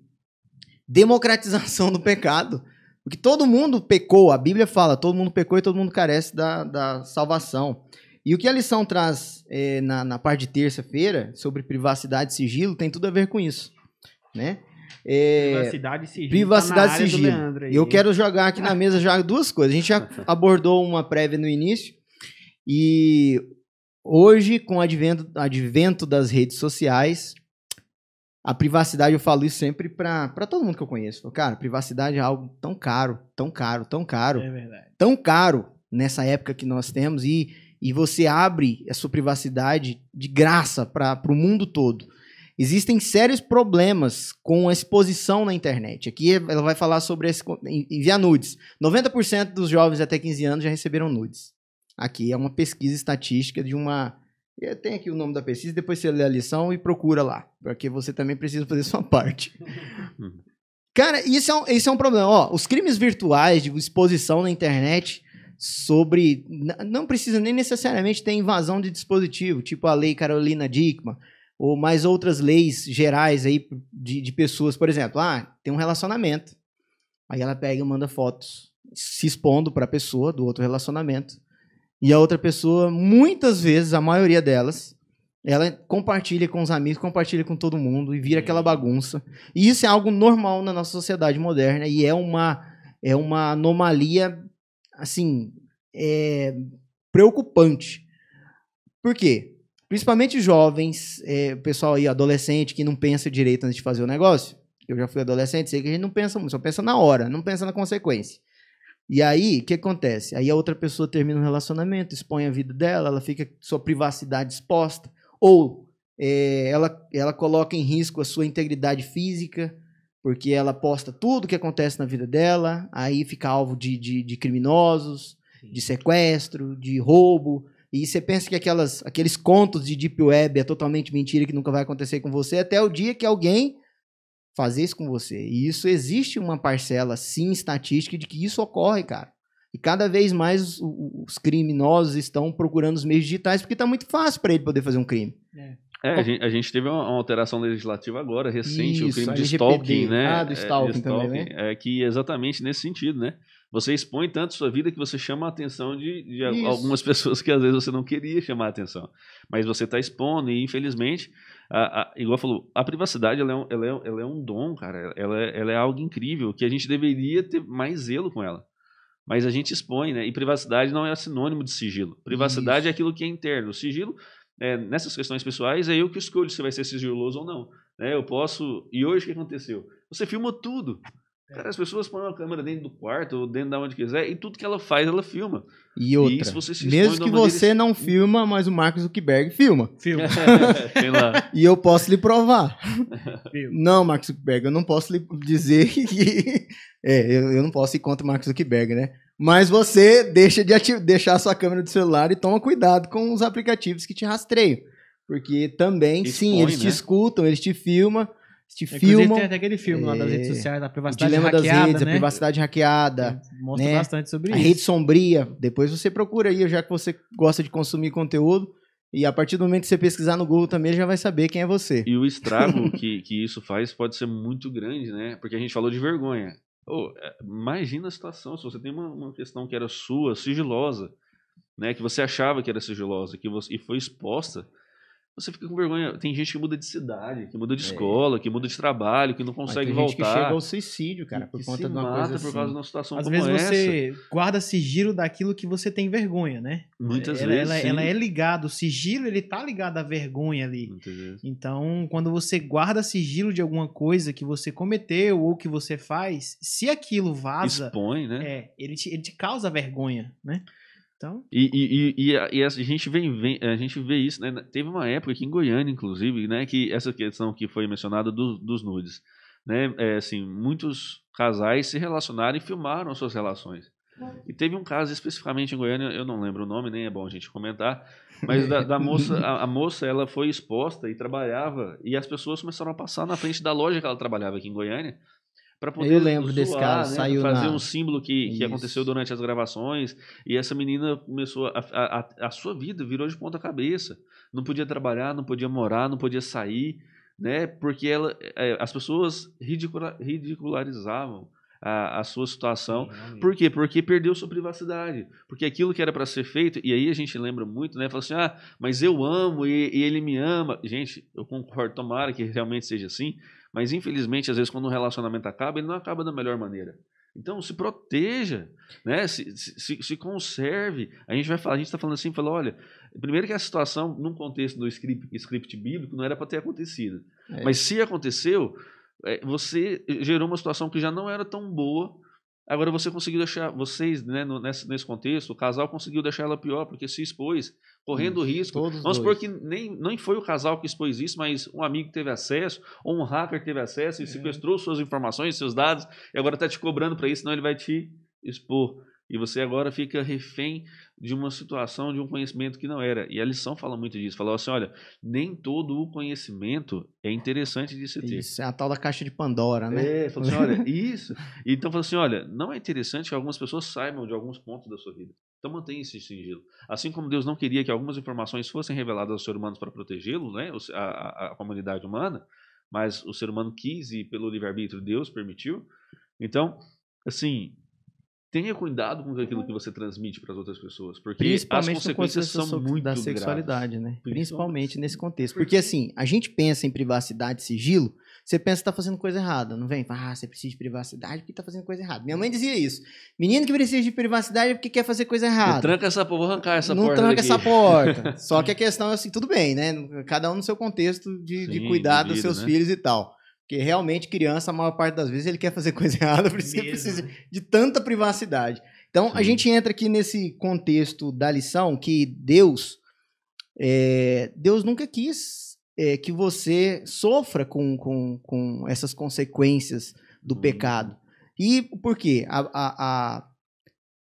democratização do pecado, porque todo mundo pecou, a Bíblia fala, todo mundo pecou e todo mundo carece da, da salvação. E o que a lição traz é, na, na, parte de terça-feira sobre privacidade e sigilo tem tudo a ver com isso, né? É, privacidade e sigilo. Tá privacidade tá sigilo. Eu quero jogar aqui na mesa já duas coisas. A gente já abordou uma prévia no início e hoje com o advento, advento das redes sociais a privacidade, eu falo isso sempre para todo mundo que eu conheço. Falo, cara, privacidade é algo tão caro, tão caro, tão caro. É verdade. Tão caro nessa época que nós temos e, e você abre a sua privacidade de graça para o mundo todo. Existem sérios problemas com a exposição na internet. Aqui ela vai falar sobre esse, enviar nudes. 90% dos jovens até 15 anos já receberam nudes. Aqui é uma pesquisa estatística de uma e tem aqui o nome da pesquisa, depois você lê a lição e procura lá, porque você também precisa fazer sua parte. Cara, isso é um, isso é um problema. Ó, os crimes virtuais de exposição na internet sobre. Não precisa nem necessariamente ter invasão de dispositivo, tipo a lei Carolina Dickman, ou mais outras leis gerais aí de, de pessoas. Por exemplo, ah, tem um relacionamento. Aí ela pega e manda fotos se expondo para a pessoa do outro relacionamento. E a outra pessoa, muitas vezes, a maioria delas, ela compartilha com os amigos, compartilha com todo mundo e vira aquela bagunça. E isso é algo normal na nossa sociedade moderna e é uma, é uma anomalia, assim, é, preocupante. Por quê? Principalmente jovens, é, pessoal aí, adolescente, que não pensa direito antes de fazer o negócio. Eu já fui adolescente, sei que a gente não pensa muito, só pensa na hora, não pensa na consequência. E aí, o que acontece? Aí a outra pessoa termina um relacionamento, expõe a vida dela, ela fica sua privacidade exposta, ou é, ela, ela coloca em risco a sua integridade física, porque ela posta tudo que acontece na vida dela, aí fica alvo de, de, de criminosos, de sequestro, de roubo. E você pensa que aquelas, aqueles contos de Deep Web é totalmente mentira, que nunca vai acontecer com você, até o dia que alguém fazer isso com você. E isso existe uma parcela, sim, estatística de que isso ocorre, cara. E cada vez mais os, os criminosos estão procurando os meios digitais porque está muito fácil para ele poder fazer um crime. É. É, a gente, a gente, teve uma, uma, alteração legislativa agora, recente, Isso, o crime de LGPD, stalking, né? Ah, do stalking, é, stalking também, né? É, que exatamente nesse sentido, né? Você expõe tanto sua vida que você chama a atenção de, de algumas pessoas que às vezes você não queria chamar a atenção. Mas você está expondo e, infelizmente, a, a, igual falou, a privacidade ela é, um, ela, é, ela é um dom, cara. Ela é, ela é algo incrível que a gente deveria ter mais zelo com ela. Mas a gente expõe, né? E privacidade não é sinônimo de sigilo. Privacidade é Isso. é aquilo que é interno. O sigilo, é, nessas questões pessoais, é eu que escolho se vai ser sigiloso ou não. Né? Eu posso. E hoje o que aconteceu? Você filma tudo. Cara, as pessoas põem a câmera dentro do quarto ou dentro da onde quiser e tudo que ela faz, ela filma. E outra, e isso, mesmo que você não filma, mas o Marcos Zuckerberg filma. Filma. e eu posso lhe provar. não, Marcos Zuckerberg, eu não posso lhe dizer que... É, eu, eu não posso ir contra o Marcos Zuckerberg, né? Mas você deixa de ativar, deixar a sua câmera do celular e toma cuidado com os aplicativos que te rastreiam. Porque também, Expõe, sim, eles né? te escutam, eles te filmam te Inclusive, filmam. Tem até aquele filme é, lá das redes é. sociais, da privacidade dilema hackeada. Das redes, né? A privacidade hackeada. É, mostra né? bastante sobre a isso. A rede sombria. Depois você procura aí, já que você gosta de consumir conteúdo. E a partir do momento que você pesquisar no Google também, já vai saber quem é você. E o estrago que, que isso faz pode ser muito grande, né? Porque a gente falou de vergonha. Oh, imagina a situação, se você tem uma, uma questão que era sua, sigilosa, né? Que você achava que era sigilosa, que você, e foi exposta você fica com vergonha. Tem gente que muda de cidade, que muda de é. escola, que muda de trabalho, que não consegue voltar. Gente que chega ao suicídio, cara, por conta de uma coisa assim. por causa assim. de uma situação Às como vezes essa. você guarda sigilo daquilo que você tem vergonha, né? Muitas ela, vezes. Ela, ela, é ligada, o sigilo ele tá ligado à vergonha ali. vezes. Então, quando você guarda sigilo de alguma coisa que você cometeu ou que você faz, se aquilo vaza, expõe, né? É, ele te, ele te causa vergonha, né? Então... E, e, e, e, a, gente vem, vem, a gente vê isso, né? Teve uma época aqui em Goiânia, inclusive, né? Que essa questão que foi mencionada do, dos nudes, né? É, assim, muitos casais se relacionaram e filmaram suas relações. E teve um caso especificamente em Goiânia, eu não lembro o nome, nem é bom a gente comentar, mas da, da moça, a, a, moça ela foi exposta e trabalhava, e as pessoas começaram a passar na frente da loja que ela trabalhava aqui em Goiânia, para poder eu lembro zoar, desse caso, né? saiu fazer na... um símbolo que, que aconteceu durante as gravações e essa menina começou a, a, a sua vida virou de ponta cabeça não podia trabalhar não podia morar não podia sair né porque ela é, as pessoas ridicula, ridicularizavam a, a, sua situação. Sim, Por quê? Porque perdeu sua privacidade. Porque aquilo que era para ser feito, e aí a gente lembra muito, né? Fala assim: ah, mas eu amo e, e, ele me ama. Gente, eu concordo, tomara que realmente seja assim, mas infelizmente, às vezes, quando um relacionamento acaba, ele não acaba da melhor maneira. Então se proteja, né? Se, se, se conserve. A gente vai falar, a gente está falando assim, falou olha, primeiro que a situação, num contexto do script, script bíblico, não era para ter acontecido. É. Mas se aconteceu, é, você gerou uma situação que já não era tão boa Agora você conseguiu deixar, vocês, né, no, nesse, nesse contexto, o casal conseguiu deixar ela pior, porque se expôs, correndo isso, risco. Vamos supor que nem, nem foi o casal que expôs isso, mas um amigo teve acesso, ou um hacker teve acesso e é. sequestrou suas informações, seus dados, e agora está te cobrando para isso, senão ele vai te expor. E você agora fica refém de uma situação, de um conhecimento que não era. E a lição fala muito disso. Fala assim, olha, nem todo o conhecimento é interessante de se ter. Isso, é a tal da caixa de Pandora, né? É, fala assim, olha, isso. Então fala assim, olha, não é interessante que algumas pessoas saibam de alguns pontos da sua vida. Então mantenha isso sigilo. Assim como Deus não queria que algumas informações fossem reveladas aos seres humanos para protegê-los, né? A, a, a comunidade humana, mas o ser humano quis e pelo livre-arbítrio Deus permitiu. Então, assim, tenha cuidado com aquilo que uhum. você transmite para as outras pessoas, porque as consequências são muito da sexualidade, graves. né? Principalmente, Principalmente nesse contexto, porque assim a gente pensa em privacidade, sigilo, você pensa que tá fazendo coisa errada, não vem? Ah, você precisa de privacidade porque tá fazendo coisa errada. Minha mãe dizia isso. Menino que precisa de privacidade é porque quer fazer coisa errada. Não tranca essa porra, vou arrancar essa não porta. Não tranca daqui. essa porta. Só que a questão é assim, tudo bem, né? Cada um no seu contexto de, Sim, de dos seus né? filhos e tal. Porque realmente criança, a maior parte das vezes, ele quer fazer coisa errada, por isso que precisa de tanta privacidade. Então, Sim. a gente entra aqui nesse contexto da lição que Deus, é, Deus nunca quis é, que você sofra com, com, com essas consequências do hum. pecado. E por quê? A, a, a,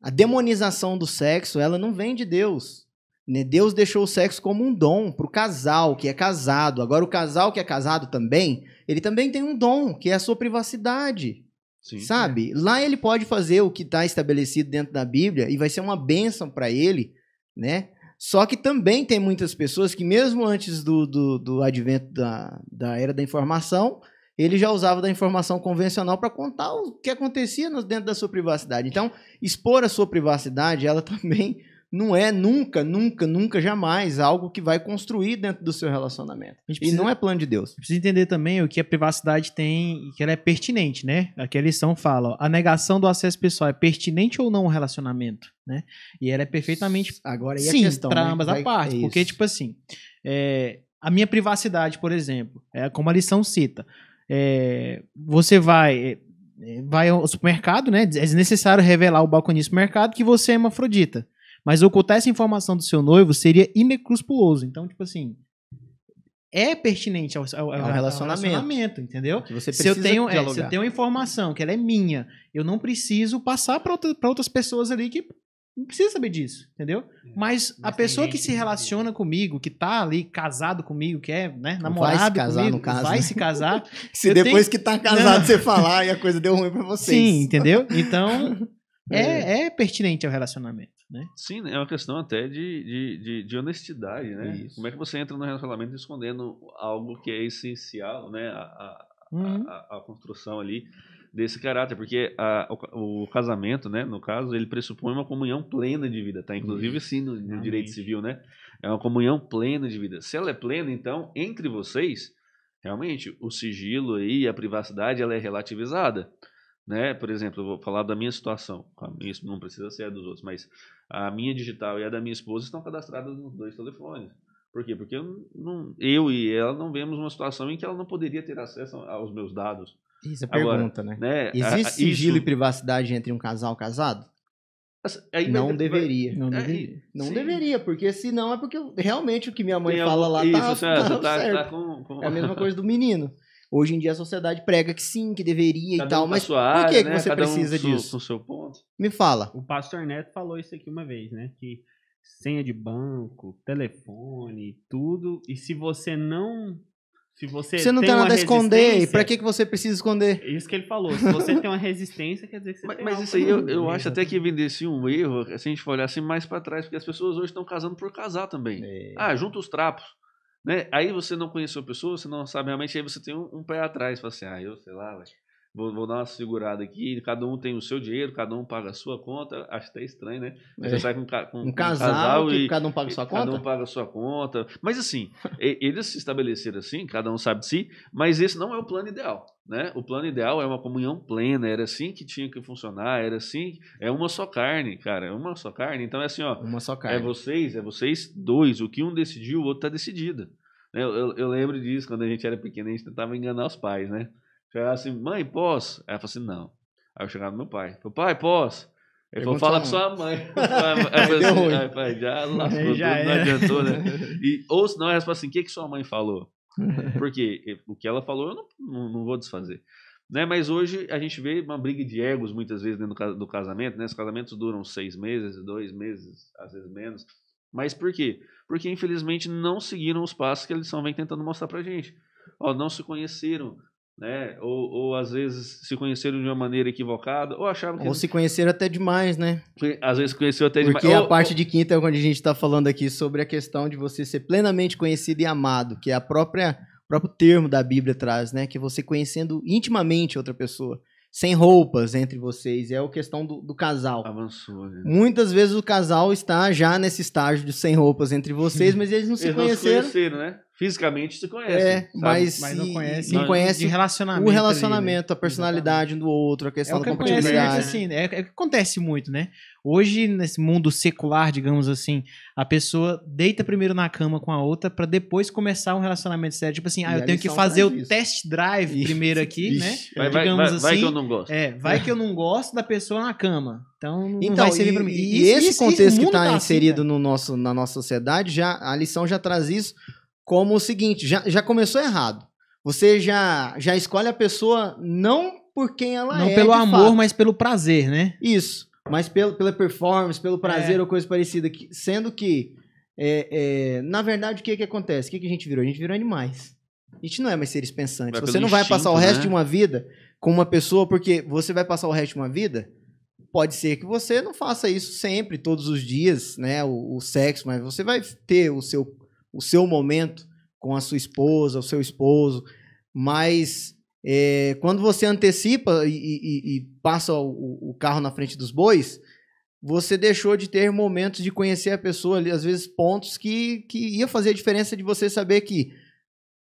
a demonização do sexo, ela não vem de Deus. Né? Deus deixou o sexo como um dom para o casal que é casado. Agora, o casal que é casado também, ele também tem um dom, que é a sua privacidade. Sim, sabe? É. Lá ele pode fazer o que está estabelecido dentro da Bíblia e vai ser uma bênção para ele, né? Só que também tem muitas pessoas que, mesmo antes do, do, do advento da, da era da informação, ele já usava da informação convencional para contar o que acontecia dentro da sua privacidade. Então, expor a sua privacidade, ela também não é nunca, nunca, nunca, jamais algo que vai construir dentro do seu relacionamento. Precisa, e não é plano de Deus. Precisa entender também o que a privacidade tem que ela é pertinente, né? Aqui a lição fala, ó, a negação do acesso pessoal é pertinente ou não o relacionamento, né? E ela é perfeitamente agora e é sim, a questão, para né? ambas as partes, é porque tipo assim, é, a minha privacidade, por exemplo, é como a lição cita, é, você vai é, é, vai ao supermercado, né? É necessário revelar o balconista do mercado que você é hemafrodita. Mas ocultar essa informação do seu noivo seria inescrupuloso. Então, tipo assim, é pertinente ao, ao, ao, é relacionamento. entendeu? É se, eu tenho, é, se eu tenho uma informação que ela é minha, eu não preciso passar para outra, outras pessoas ali que não precisa saber disso, entendeu? É, mas, mas, a pessoa que se relaciona que... comigo, que tá ali casado comigo, que é né, namorado vai se casar, comigo, no caso, vai né? se casar. se depois tenho... que tá casado não. você falar e a coisa deu ruim para vocês. Sim, entendeu? Então, É, é, é pertinente ao relacionamento. Né? Sim, é uma questão até de, de, de, de honestidade, né? Isso. Como é que você entra no relacionamento escondendo algo que é essencial, né? A, a, uhum. a, a construção ali desse caráter, porque a, o, o, casamento, né, no caso, ele pressupõe uma comunhão plena de vida, tá? Inclusive, sim, no, no direito civil, né? É uma comunhão plena de vida. Se ela é plena, então, entre vocês, realmente, o sigilo e a privacidade, ela é relativizada né? Por exemplo, eu vou falar da minha situação. Minha, não precisa ser a dos outros, mas a minha digital e a da minha esposa estão cadastradas nos dois telefones. Por quê? Porque eu, não, eu e ela não vemos uma situação em que ela não poderia ter acesso aos meus dados. Isso é pergunta, né? né? Existe a, a, sigilo isso... e privacidade entre um casal casado? Assim, aí, não, mas, deveria. É, não deveria. Aí, não sim. deveria, porque senão é porque realmente o que minha mãe Tem fala algum... lá tá, tá, tá, tá, certo. Tá com, com... É a mesma coisa do menino. Hoje em dia a sociedade prega que sim, que deveria Cada e tal, um mas por que, né? que você Cada precisa um disso? seu ponto. Me fala. O pastor Neto falou isso aqui uma vez, né? Que senha de banco, telefone, tudo. E se você não. Se você, você não tem, tem nada a esconder, pra que, que você precisa esconder? Isso que ele falou. Se você tem uma resistência, quer dizer que você Mas, tem mas isso aí eu, eu acho até que evidencia um erro, se a gente for olhar assim mais para trás, porque as pessoas hoje estão casando por casar também. É. Ah, junta os trapos. Né? Aí você não conheceu a pessoa, você não sabe realmente, aí você tem um, um pé atrás, fala assim, ah, eu sei lá, velho. Vou, vou, dar uma segurada aqui. Cada um tem o seu dinheiro, cada um paga a sua conta. Acho até estranho, né? Você é. sai com, com, um, casal, um casal e cada um paga a sua conta. Cada um paga a sua conta. Mas assim, eles se estabeleceram assim, cada um sabe de si, mas esse não é o plano ideal. Né? O plano ideal é uma comunhão plena, era assim que tinha que funcionar, era assim, é uma só carne, cara, é uma só carne. Então é assim, ó, uma só é carne. é vocês, é vocês dois, o que um decidiu, o outro tá decidido. Eu, eu, eu lembro disso quando a gente era pequeno, a gente tentava enganar os pais, né? Chegava assim, mãe, posso? Aí ela falou assim, não. Aí eu chegava no meu pai, meu pai, posso? Ele falou, fala com sua mãe. aí, assim, pai, já lascou já tudo, é. não adiantou, né? E, ou senão ela falou assim, o que, que sua mãe falou? Porque o que ela falou eu não, não, não, vou desfazer. Né? Mas hoje a gente vê uma briga de egos muitas vezes dentro do casamento, né? Os casamentos duram seis meses, dois meses, às vezes menos. Mas por quê? Porque infelizmente não seguiram os passos que eles estão vem tentando mostrar pra gente. Ó, não se conheceram, né? Ou, ou às vezes se conheceram de uma maneira equivocada, ou achavam que. Ou se conheceram até demais, né? Às vezes conheceu até Porque demais. Porque a parte ou... de quinta é quando a gente está falando aqui sobre a questão de você ser plenamente conhecido e amado, que é a própria próprio termo da Bíblia traz, né? Que é você conhecendo intimamente outra pessoa. Sem roupas entre vocês. É a questão do, do casal. Avançou, gente. Muitas vezes o casal está já nesse estágio de sem roupas entre vocês, mas eles não se eles conheceram. Não se conheceram, né? Fisicamente você conhece. É, mas, mas, não conhece, não conhece relacionamento o relacionamento, ali, né? a personalidade Exatamente. do outro, a questão é da compatibilidade. Assim, é, é o que acontece muito, né? Hoje, nesse mundo secular, digamos assim, a pessoa deita primeiro na cama com a outra para depois começar um relacionamento sério. Tipo assim, ah, eu tenho que tá fazer o isso. test drive Ixi, primeiro aqui, né? Ixi, né? Vai, digamos vai, assim. Vai que eu assim, não gosto. É, vai que eu não gosto da pessoa na cama. Então, não então, vai servir para mim. E, e, e esse contexto que está tá, tá assim, inserido assim, no nosso, na nossa sociedade, já a lição já traz isso como o seguinte: já, já começou errado. Você já, já escolhe a pessoa não por quem ela não é. Não pelo amor, fato. mas pelo prazer, né? Isso. Mas pelo, pela performance, pelo é. prazer é. ou coisa parecida. Que, sendo que, é, é, na verdade, o que, que acontece? O que, que a gente virou? A gente virou animais. A gente não é mais seres pensantes. Vai você não vai passar o resto né? de uma vida com uma pessoa, porque você vai passar o resto de uma vida. Pode ser que você não faça isso sempre, todos os dias, né? O, o sexo, mas você vai ter o seu o seu momento com a sua esposa, o seu esposo, mas é, quando você antecipa e, e, e passa o, o, carro na frente dos bois, você deixou de ter momentos de conhecer a pessoa, às vezes pontos que, que ia fazer a diferença de você saber que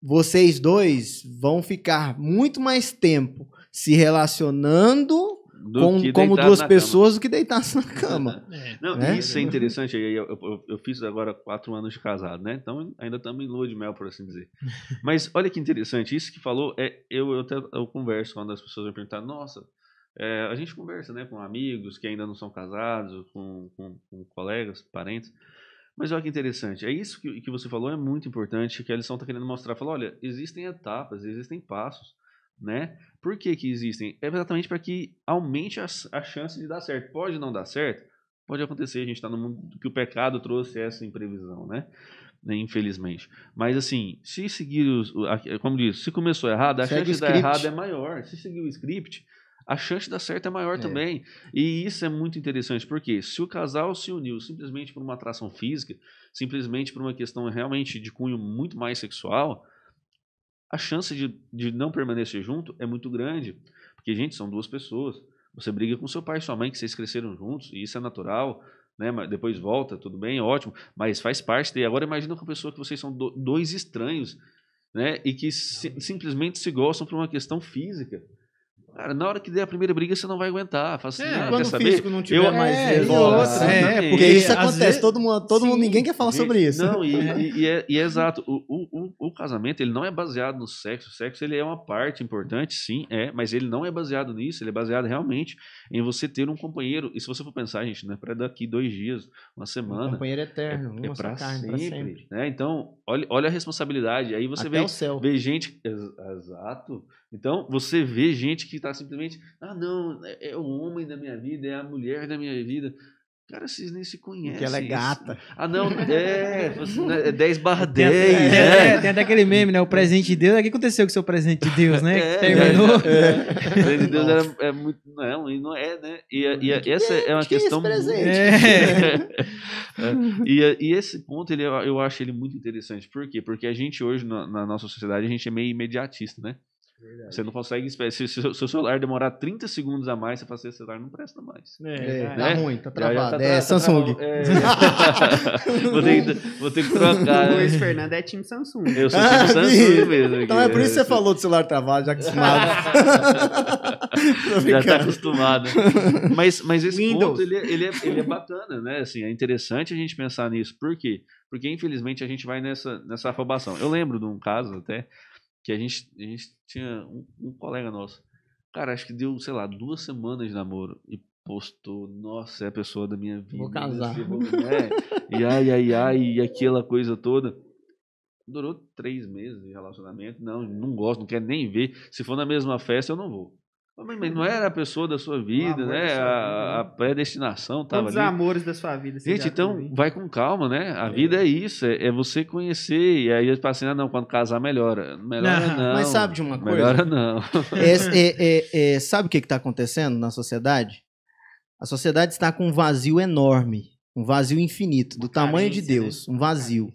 vocês dois vão ficar muito mais tempo se relacionando com, como duas pessoas cama. do que deitasse na cama. É. é. Né? Não, isso é uhum. interessante. Eu, eu, eu, fiz agora quatro anos de casado, né? Então ainda estamos em lua de mel, por assim dizer. Mas olha que interessante. Isso que falou é eu eu, até, eu converso quando as pessoas me perguntam, nossa, é, a gente conversa, né, com amigos que ainda não são casados, com, com, com colegas, parentes. Mas olha que interessante, é isso que, que você falou, é muito importante, que a lição está querendo mostrar. Falou, olha, existem etapas, existem passos, né? Por que, que existem? É exatamente para que aumente a, a chance de dar certo. Pode não dar certo, pode acontecer. A gente está no mundo que o pecado trouxe essa imprevisão, né? né infelizmente. Mas assim, se seguir os. Como diz, se começou errado, a Segue chance de dar errado é maior. Se seguir o script, a chance de dar certo é maior é. também. E isso é muito interessante, porque se o casal se uniu simplesmente por uma atração física, simplesmente por uma questão realmente de cunho muito mais sexual, a chance de, de não permanecer junto é muito grande. Porque, gente, são duas pessoas. Você briga com seu pai e sua mãe, que vocês cresceram juntos, e isso é natural. Né, mas depois volta, tudo bem, ótimo, mas faz parte daí. Agora imagina com a pessoa que vocês são do, dois estranhos, né? E que si, simplesmente se gostam por uma questão física. Cara, na hora que der a primeira briga, você não vai aguentar. Fala assim, é, ah, quando o saber? não tiver eu, mais é, É, é, porque isso acontece. Vezes, todo mundo, todo sim, mundo, ninguém quer falar sobre isso. Não, e, e, é, e, é, e é, exato. O, o, o, o, casamento, ele não é baseado no sexo. O sexo, ele é uma parte importante, sim, é. Mas ele não é baseado nisso. Ele é baseado realmente em você ter um companheiro. E se você for pensar, gente, não é para daqui dois dias, uma semana. Um companheiro eterno. É, é para sempre. sempre. Né? Então, olha, olha a responsabilidade. Aí você Até vê, o céu. vê gente... exato. Então, você vê gente que está simplesmente, ah, não, é, é, o homem da minha vida, é a mulher da minha vida. Cara, vocês nem se conhecem. Porque ela é gata. Ah, não, é, né, é 10 barra 10. Tem, é, tem até aquele meme, né? O presente de Deus. O que aconteceu com o seu presente de Deus, né? É, Terminou. É, é, é. o presente de Deus era, é muito. Não é, não é, né? E, e, e essa é uma que questão. esse presente? Muito... e, e esse ponto ele, eu acho ele muito interessante. Por quê? Porque a gente hoje, na, na nossa sociedade, a gente é meio imediatista, né? Verdade. Você não consegue esperar. Se, se, se o seu celular demorar 30 segundos a mais, você fala assim, celular não presta mais. É, é, né? tá ruim, tá, tá travado. Tá, tá, é, Samsung. Tá, é, vou, ter que, vou, ter, que trocar. O né? Luiz Fernando é time Samsung. Eu sou time Samsung mesmo. Então é por isso né? que você falou do celular travado, já acostumado. já tá acostumado. Mas, mas esse Windows. ponto, ele, é, ele, é, ele é bacana, né? Assim, é interessante a gente pensar nisso. Por quê? Porque, infelizmente, a gente vai nessa, nessa afobação. Eu lembro de um caso até que a gente, a gente tinha um, um, colega nosso. Cara, acho que deu, sei lá, duas semanas de namoro e postou, nossa, é a pessoa da minha vida. Vou né, assim, casar. Vou, né? e ai, ai, ai, e aquela coisa toda. Durou três meses de relacionamento. Não, não gosto, não quero nem ver. Se for na mesma festa, eu não vou. Mas não era a pessoa da sua vida, né? Sua a, a, né? predestinação estava ali. Os amores da sua vida. Gente, então vai com calma, né? A é. vida é isso, é, é, você conhecer. E aí eles falo assim, ah, não, quando casar melhora. Melhora não. não. Mas sabe de uma coisa? Melhora não. É, é, é, é, sabe o que está acontecendo na sociedade? A sociedade está com um vazio enorme, um vazio infinito, do uma tamanho carência, de né? Deus, né? um vazio.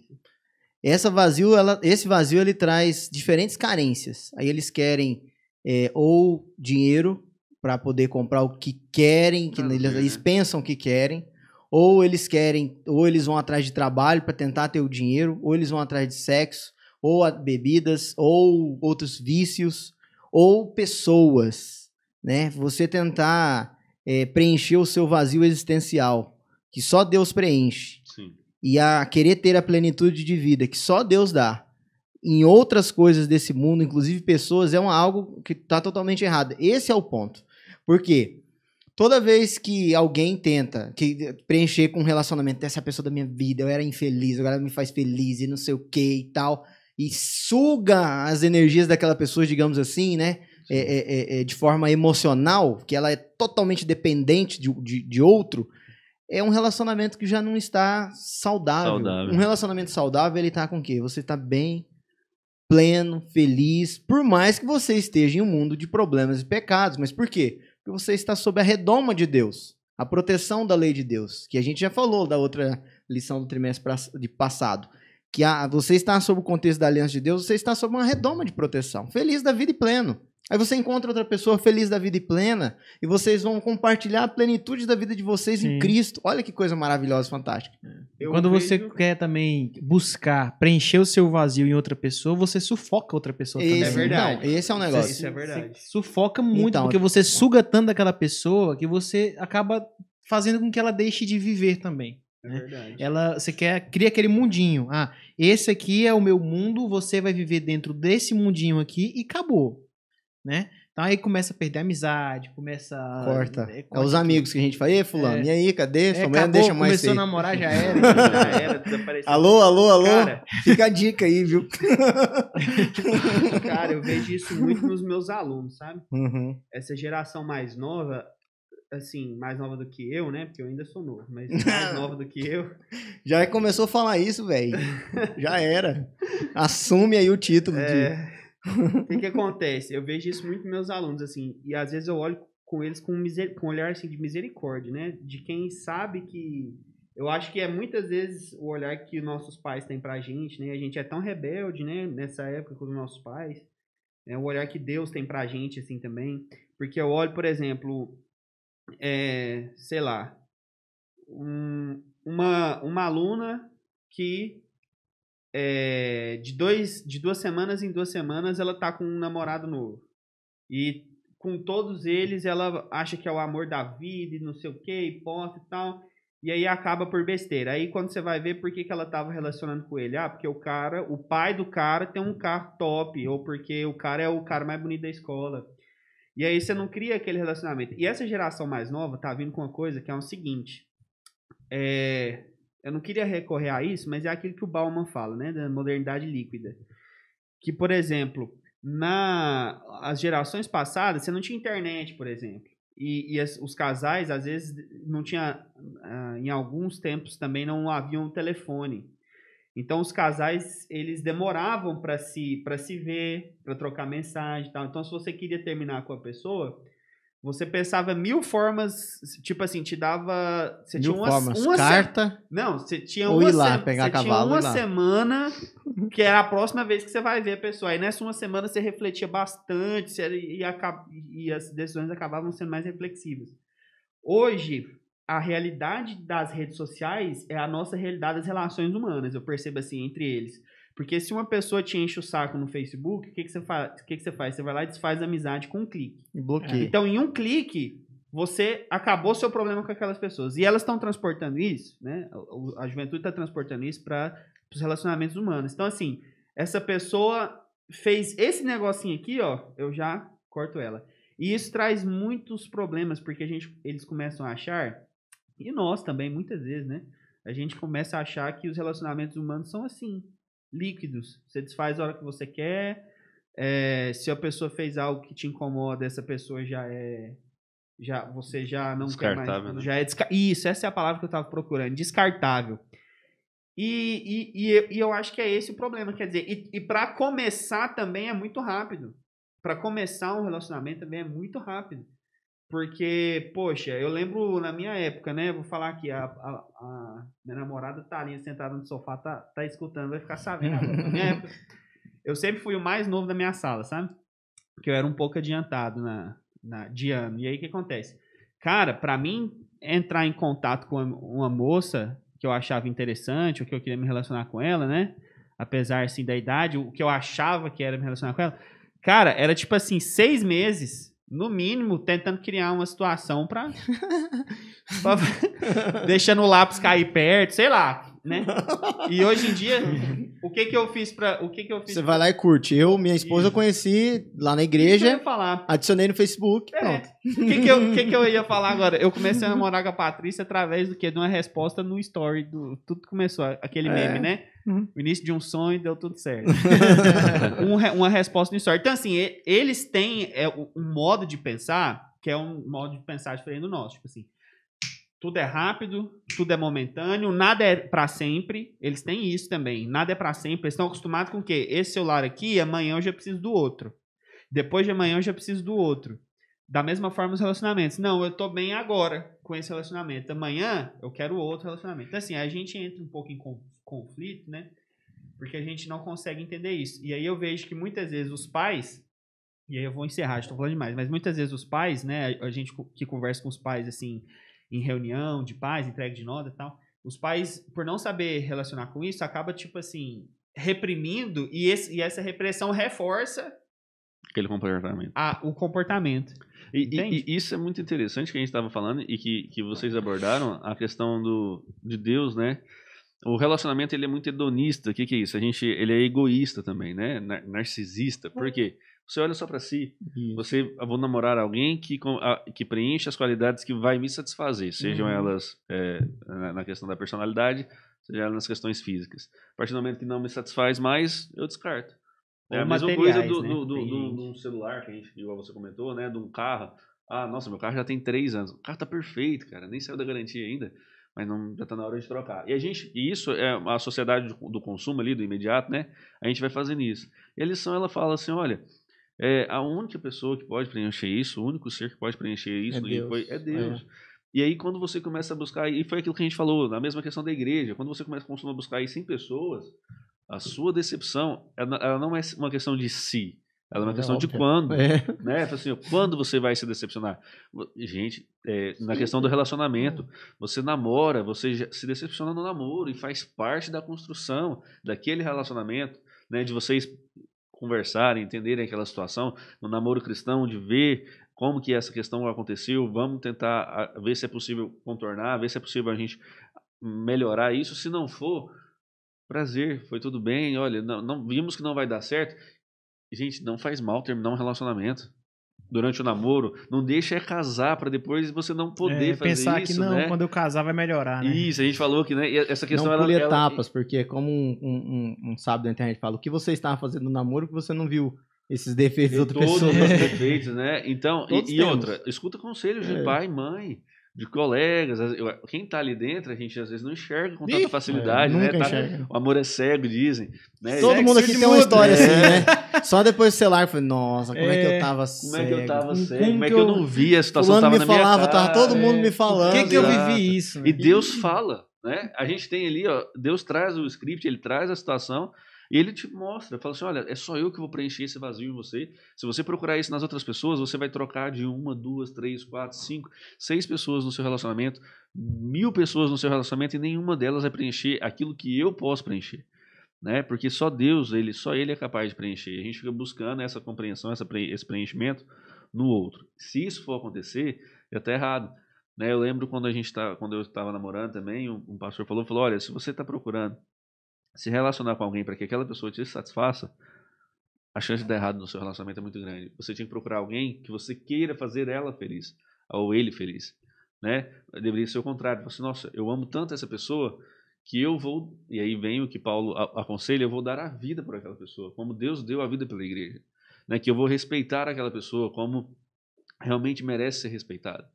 Essa vazio, ela, esse vazio ele traz diferentes carências. Aí eles querem é, ou dinheiro para poder comprar o que querem, que ah, eles, eles, né? pensam que querem, ou eles querem, ou eles vão atrás de trabalho para tentar ter o dinheiro, ou eles vão atrás de sexo, ou bebidas, ou outros vícios, ou pessoas, né? Você tentar é, preencher o seu vazio existencial, que só Deus preenche, Sim. e a querer ter a plenitude de vida, que só Deus dá em outras coisas desse mundo, inclusive pessoas, é um, algo que está totalmente errado. Esse é o ponto. Por quê? Toda vez que alguém tenta que preencher com um relacionamento, essa é pessoa da minha vida, eu era infeliz, agora ela me faz feliz e não sei o que e tal, e suga as energias daquela pessoa, digamos assim, né? É, é, é, é, de forma emocional, que ela é totalmente dependente de, de, de, outro, é um relacionamento que já não está saudável. saudável. Um relacionamento saudável, ele está com o quê? Você está bem pleno, feliz, por mais que você esteja em um mundo de problemas e pecados. Mas por quê? Porque você está sob a redoma de Deus, a proteção da lei de Deus, que a gente já falou da outra lição do trimestre de passado. Que a, você está sob o contexto da aliança de Deus, você está sob uma redoma de proteção, feliz da vida e pleno. Aí você encontra outra pessoa feliz da vida e plena, e vocês vão compartilhar a plenitude da vida de vocês Sim. em Cristo. Olha que coisa maravilhosa, fantástica. É. Eu Quando vejo... você quer também buscar preencher o seu vazio em outra pessoa, você sufoca outra pessoa Esse, também. É verdade. Não, esse é um negócio. Isso, é verdade. Você sufoca muito, então, porque você suga tanto daquela pessoa que você acaba fazendo com que ela deixe de viver também. É né? verdade. Ela, você quer, cria aquele mundinho. Ah, esse aqui é o meu mundo, você vai viver dentro desse mundinho aqui e acabou né? Então aí começa a perder a amizade, começa. Corta. É, é corta. é os amigos que a gente fala, e é. fulano, é. e aí, cadê? É, Sua é, acabou, deixa mais. Começou a namorar, já era, já era, desapareceu. Alô, alô, alô. Cara... Fica a dica aí, viu? Cara, eu vejo isso muito nos meus alunos, sabe? Uhum. Essa geração mais nova, assim, mais nova do que eu, né? Porque eu ainda sou novo, mas mais nova do que eu. Já começou a falar isso, velho. Já era. Assume aí o título é... de. O que, que acontece? Eu vejo isso muito nos meus alunos, assim, e às vezes eu olho com eles com, miser... com um olhar assim, de misericórdia, né? De quem sabe que. Eu acho que é muitas vezes o olhar que nossos pais têm pra gente, né? A gente é tão rebelde, né? Nessa época com os nossos pais. É o olhar que Deus tem pra gente, assim, também. Porque eu olho, por exemplo, é, sei lá, um, uma, uma aluna que é, de, dois, de duas semanas em duas semanas ela tá com um namorado novo. E com todos eles ela acha que é o amor da vida e não sei o que, e posta e tal. E aí acaba por besteira. Aí quando você vai ver por que, que ela tava relacionando com ele. Ah, porque o cara, o pai do cara tem um carro top, ou porque o cara é o cara mais bonito da escola. E aí você não cria aquele relacionamento. E essa geração mais nova tá vindo com uma coisa que é o seguinte. É, eu não queria recorrer a isso, mas é aquilo que o Bauman fala, né, da modernidade líquida. Que, por exemplo, na as gerações passadas, você não tinha internet, por exemplo. E, e as, os casais, às vezes, não tinha. Ah, em alguns tempos também não havia um telefone. Então, os casais, eles demoravam para se, para se ver, para trocar mensagem e tal. Então, se você queria terminar com a pessoa, você pensava mil formas, tipo assim, te dava. Você mil tinha uma, formas. uma carta. Se... Não, você tinha ou uma, ir lá, se... pegar você cavalo, tinha uma semana que era a próxima vez que você vai ver a pessoa. Aí nessa uma semana você refletia bastante você... e as decisões acabavam sendo mais reflexivas. Hoje, a realidade das redes sociais é a nossa realidade das relações humanas, eu percebo assim, entre eles. Porque se uma pessoa te enche o saco no Facebook, o que, que, você, faz? O que, que você faz? Você vai lá e desfaz a amizade com um clique. E bloqueia. É. Então, em um clique, você acabou seu problema com aquelas pessoas. E elas estão transportando isso, né? A juventude está transportando isso para os relacionamentos humanos. Então, assim, essa pessoa fez esse negocinho aqui, ó, eu já corto ela. E isso traz muitos problemas, porque a gente, eles começam a achar, e nós também, muitas vezes, né? A gente começa a achar que os relacionamentos humanos são assim líquidos. Você desfaz a hora que você quer. É, se a pessoa fez algo que te incomoda, essa pessoa já é. Já, você já não quer mais. Né? Já é desca... Isso, essa é a palavra que eu estava procurando. Descartável. E, e, e, eu acho que é esse o problema, quer dizer, e, e para começar também é muito rápido. Para começar um relacionamento também é muito rápido. Porque, poxa, eu lembro na minha época, né? Vou falar aqui, a, a, a minha namorada tá ali sentada no sofá, tá, tá escutando, vai ficar sabendo. na minha época, eu sempre fui o mais novo da minha sala, sabe? Porque eu era um pouco adiantado na, na, de ano. E aí o que acontece? Cara, para mim entrar em contato com uma moça que eu achava interessante, ou que eu queria me relacionar com ela, né? Apesar assim da idade, o que eu achava que era me relacionar com ela, cara, era tipo assim, seis meses no mínimo, tentando criar uma situação para deixando o lápis cair perto, sei lá né? E hoje em dia, o que que eu fiz para, o que que eu fiz? Você pra... vai lá e curte. Eu, minha esposa, eu conheci lá na igreja. Adicionei no Facebook. É. Pronto. O que que, eu, que que eu ia falar agora? Eu comecei a namorar com a Patrícia através do que de uma resposta no story do tudo começou aquele é. meme, né? Uhum. O início de um sonho deu tudo certo. uma, uma resposta no story. Então assim, eles têm é, um modo de pensar que é um modo de pensar diferente do nosso, tipo assim tudo é rápido, tudo é momentâneo, nada é para sempre. Eles têm isso também. Nada é para sempre. Eles estão acostumados com o quê? Esse celular aqui, amanhã eu já preciso do outro. Depois de amanhã eu já preciso do outro. Da mesma forma os relacionamentos. Não, eu tô bem agora com esse relacionamento. Amanhã eu quero outro relacionamento. Então, assim, a gente entra um pouco em conflito, né? Porque a gente não consegue entender isso. E aí eu vejo que muitas vezes os pais, e aí eu vou encerrar, estou falando demais, mas muitas vezes os pais, né, a gente que conversa com os pais assim, em reunião de pais, entrega de nota e tal. Os pais, por não saber relacionar com isso, acaba, tipo assim, reprimindo e, esse, e essa repressão reforça aquele comportamento. A, o comportamento. E, e, e, isso é muito interessante que a gente estava falando e que, que vocês abordaram, a questão do, de Deus, né? o relacionamento ele é muito hedonista. O que, que é isso? A gente, ele é egoísta também, né? Narcisista. Por quê? Você olha só para si. Isso. Você vou namorar alguém que, que preenche as qualidades que vai me satisfazer, sejam uhum. elas é, na questão da personalidade, sejam elas nas questões físicas. A partir do momento que não me satisfaz mais, eu descarto. é a mesma coisa do, né? do, do, do, do, celular que a gente, igual você comentou, né? De um carro. Ah, nossa, meu carro já tem três anos. O carro tá perfeito, cara. Nem saiu da garantia ainda mas não, já está na hora de trocar. E a gente, e isso é a sociedade do, consumo ali, do imediato, né? A gente vai fazendo isso. E a lição ela fala assim: olha, é, a única pessoa que pode preencher isso, o único ser que pode preencher isso, é Deus. Foi, é Deus. É. E aí, quando você começa a buscar, e foi aquilo que a gente falou, na mesma questão da igreja, quando você começa a buscar aí 100 pessoas, a sua decepção, ela não é uma questão de si, ela é uma é questão é de quando. É. Né? Então, assim, quando você vai se decepcionar? Gente, é, na questão do relacionamento, você namora, você se decepciona no namoro e faz parte da construção daquele relacionamento, né? De vocês conversarem, entenderem aquela situação, no namoro cristão, de ver como que essa questão aconteceu, vamos tentar ver se é possível contornar, ver se é possível a gente melhorar isso, se não for, prazer, foi tudo bem, olha, não, não, vimos que não vai dar certo Gente, não faz mal terminar um relacionamento durante o namoro, não deixa é casar para depois você não poder é, fazer pensar isso, que não, né? quando eu casar vai melhorar, né? Isso, a gente falou que, né, essa questão não ela, por etapas, ela... porque como um, um, um, um sábio da internet fala, o que você estava fazendo no namoro que você não viu esses defeitos de outra pessoa. Todos os defeitos, né? Então, e, e, outra, escuta conselhos de é. pai, mãe de colegas. Quem está ali dentro, a gente às vezes não enxerga com tanta facilidade, é, né? Tá, o amor é cego, dizem. Né? Todo é mundo aqui tem muda, uma história né? assim, é. né? Só depois do celular, falei, nossa, como é, que eu é. tava cego? Como é que eu tava cego? Como, é que eu não vi a situação tava me na falava, cara? Tava todo mundo me falando. Por que, que eu vivi isso? Né? E Deus fala, né? A gente tem ali, ó, Deus traz o script, ele traz a situação, e ele te mostra, fala assim: olha, é só eu que vou preencher esse vazio em você. Se você procurar isso nas outras pessoas, você vai trocar de uma, duas, três, quatro, cinco, seis pessoas no seu relacionamento, mil pessoas no seu relacionamento e nenhuma delas vai preencher aquilo que eu posso preencher. Né? Porque só Deus, ele, só ele é capaz de preencher. A gente fica buscando essa compreensão, essa pre esse preenchimento no outro. Se isso for acontecer, é até tá errado. Né? Eu lembro quando a gente tá, quando eu estava namorando também, um, um pastor falou, falou, olha, se você está procurando se relacionar com alguém para que aquela pessoa te satisfaça, a chance de dar errado no seu relacionamento é muito grande. Você tinha que procurar alguém que você queira fazer ela feliz, ou ele feliz. Né? Deveria ser o contrário. Você, nossa, eu amo tanto essa pessoa que eu vou. E aí vem o que Paulo aconselha: eu vou dar a vida por aquela pessoa, como Deus deu a vida pela igreja. Né? Que eu vou respeitar aquela pessoa como realmente merece ser respeitada.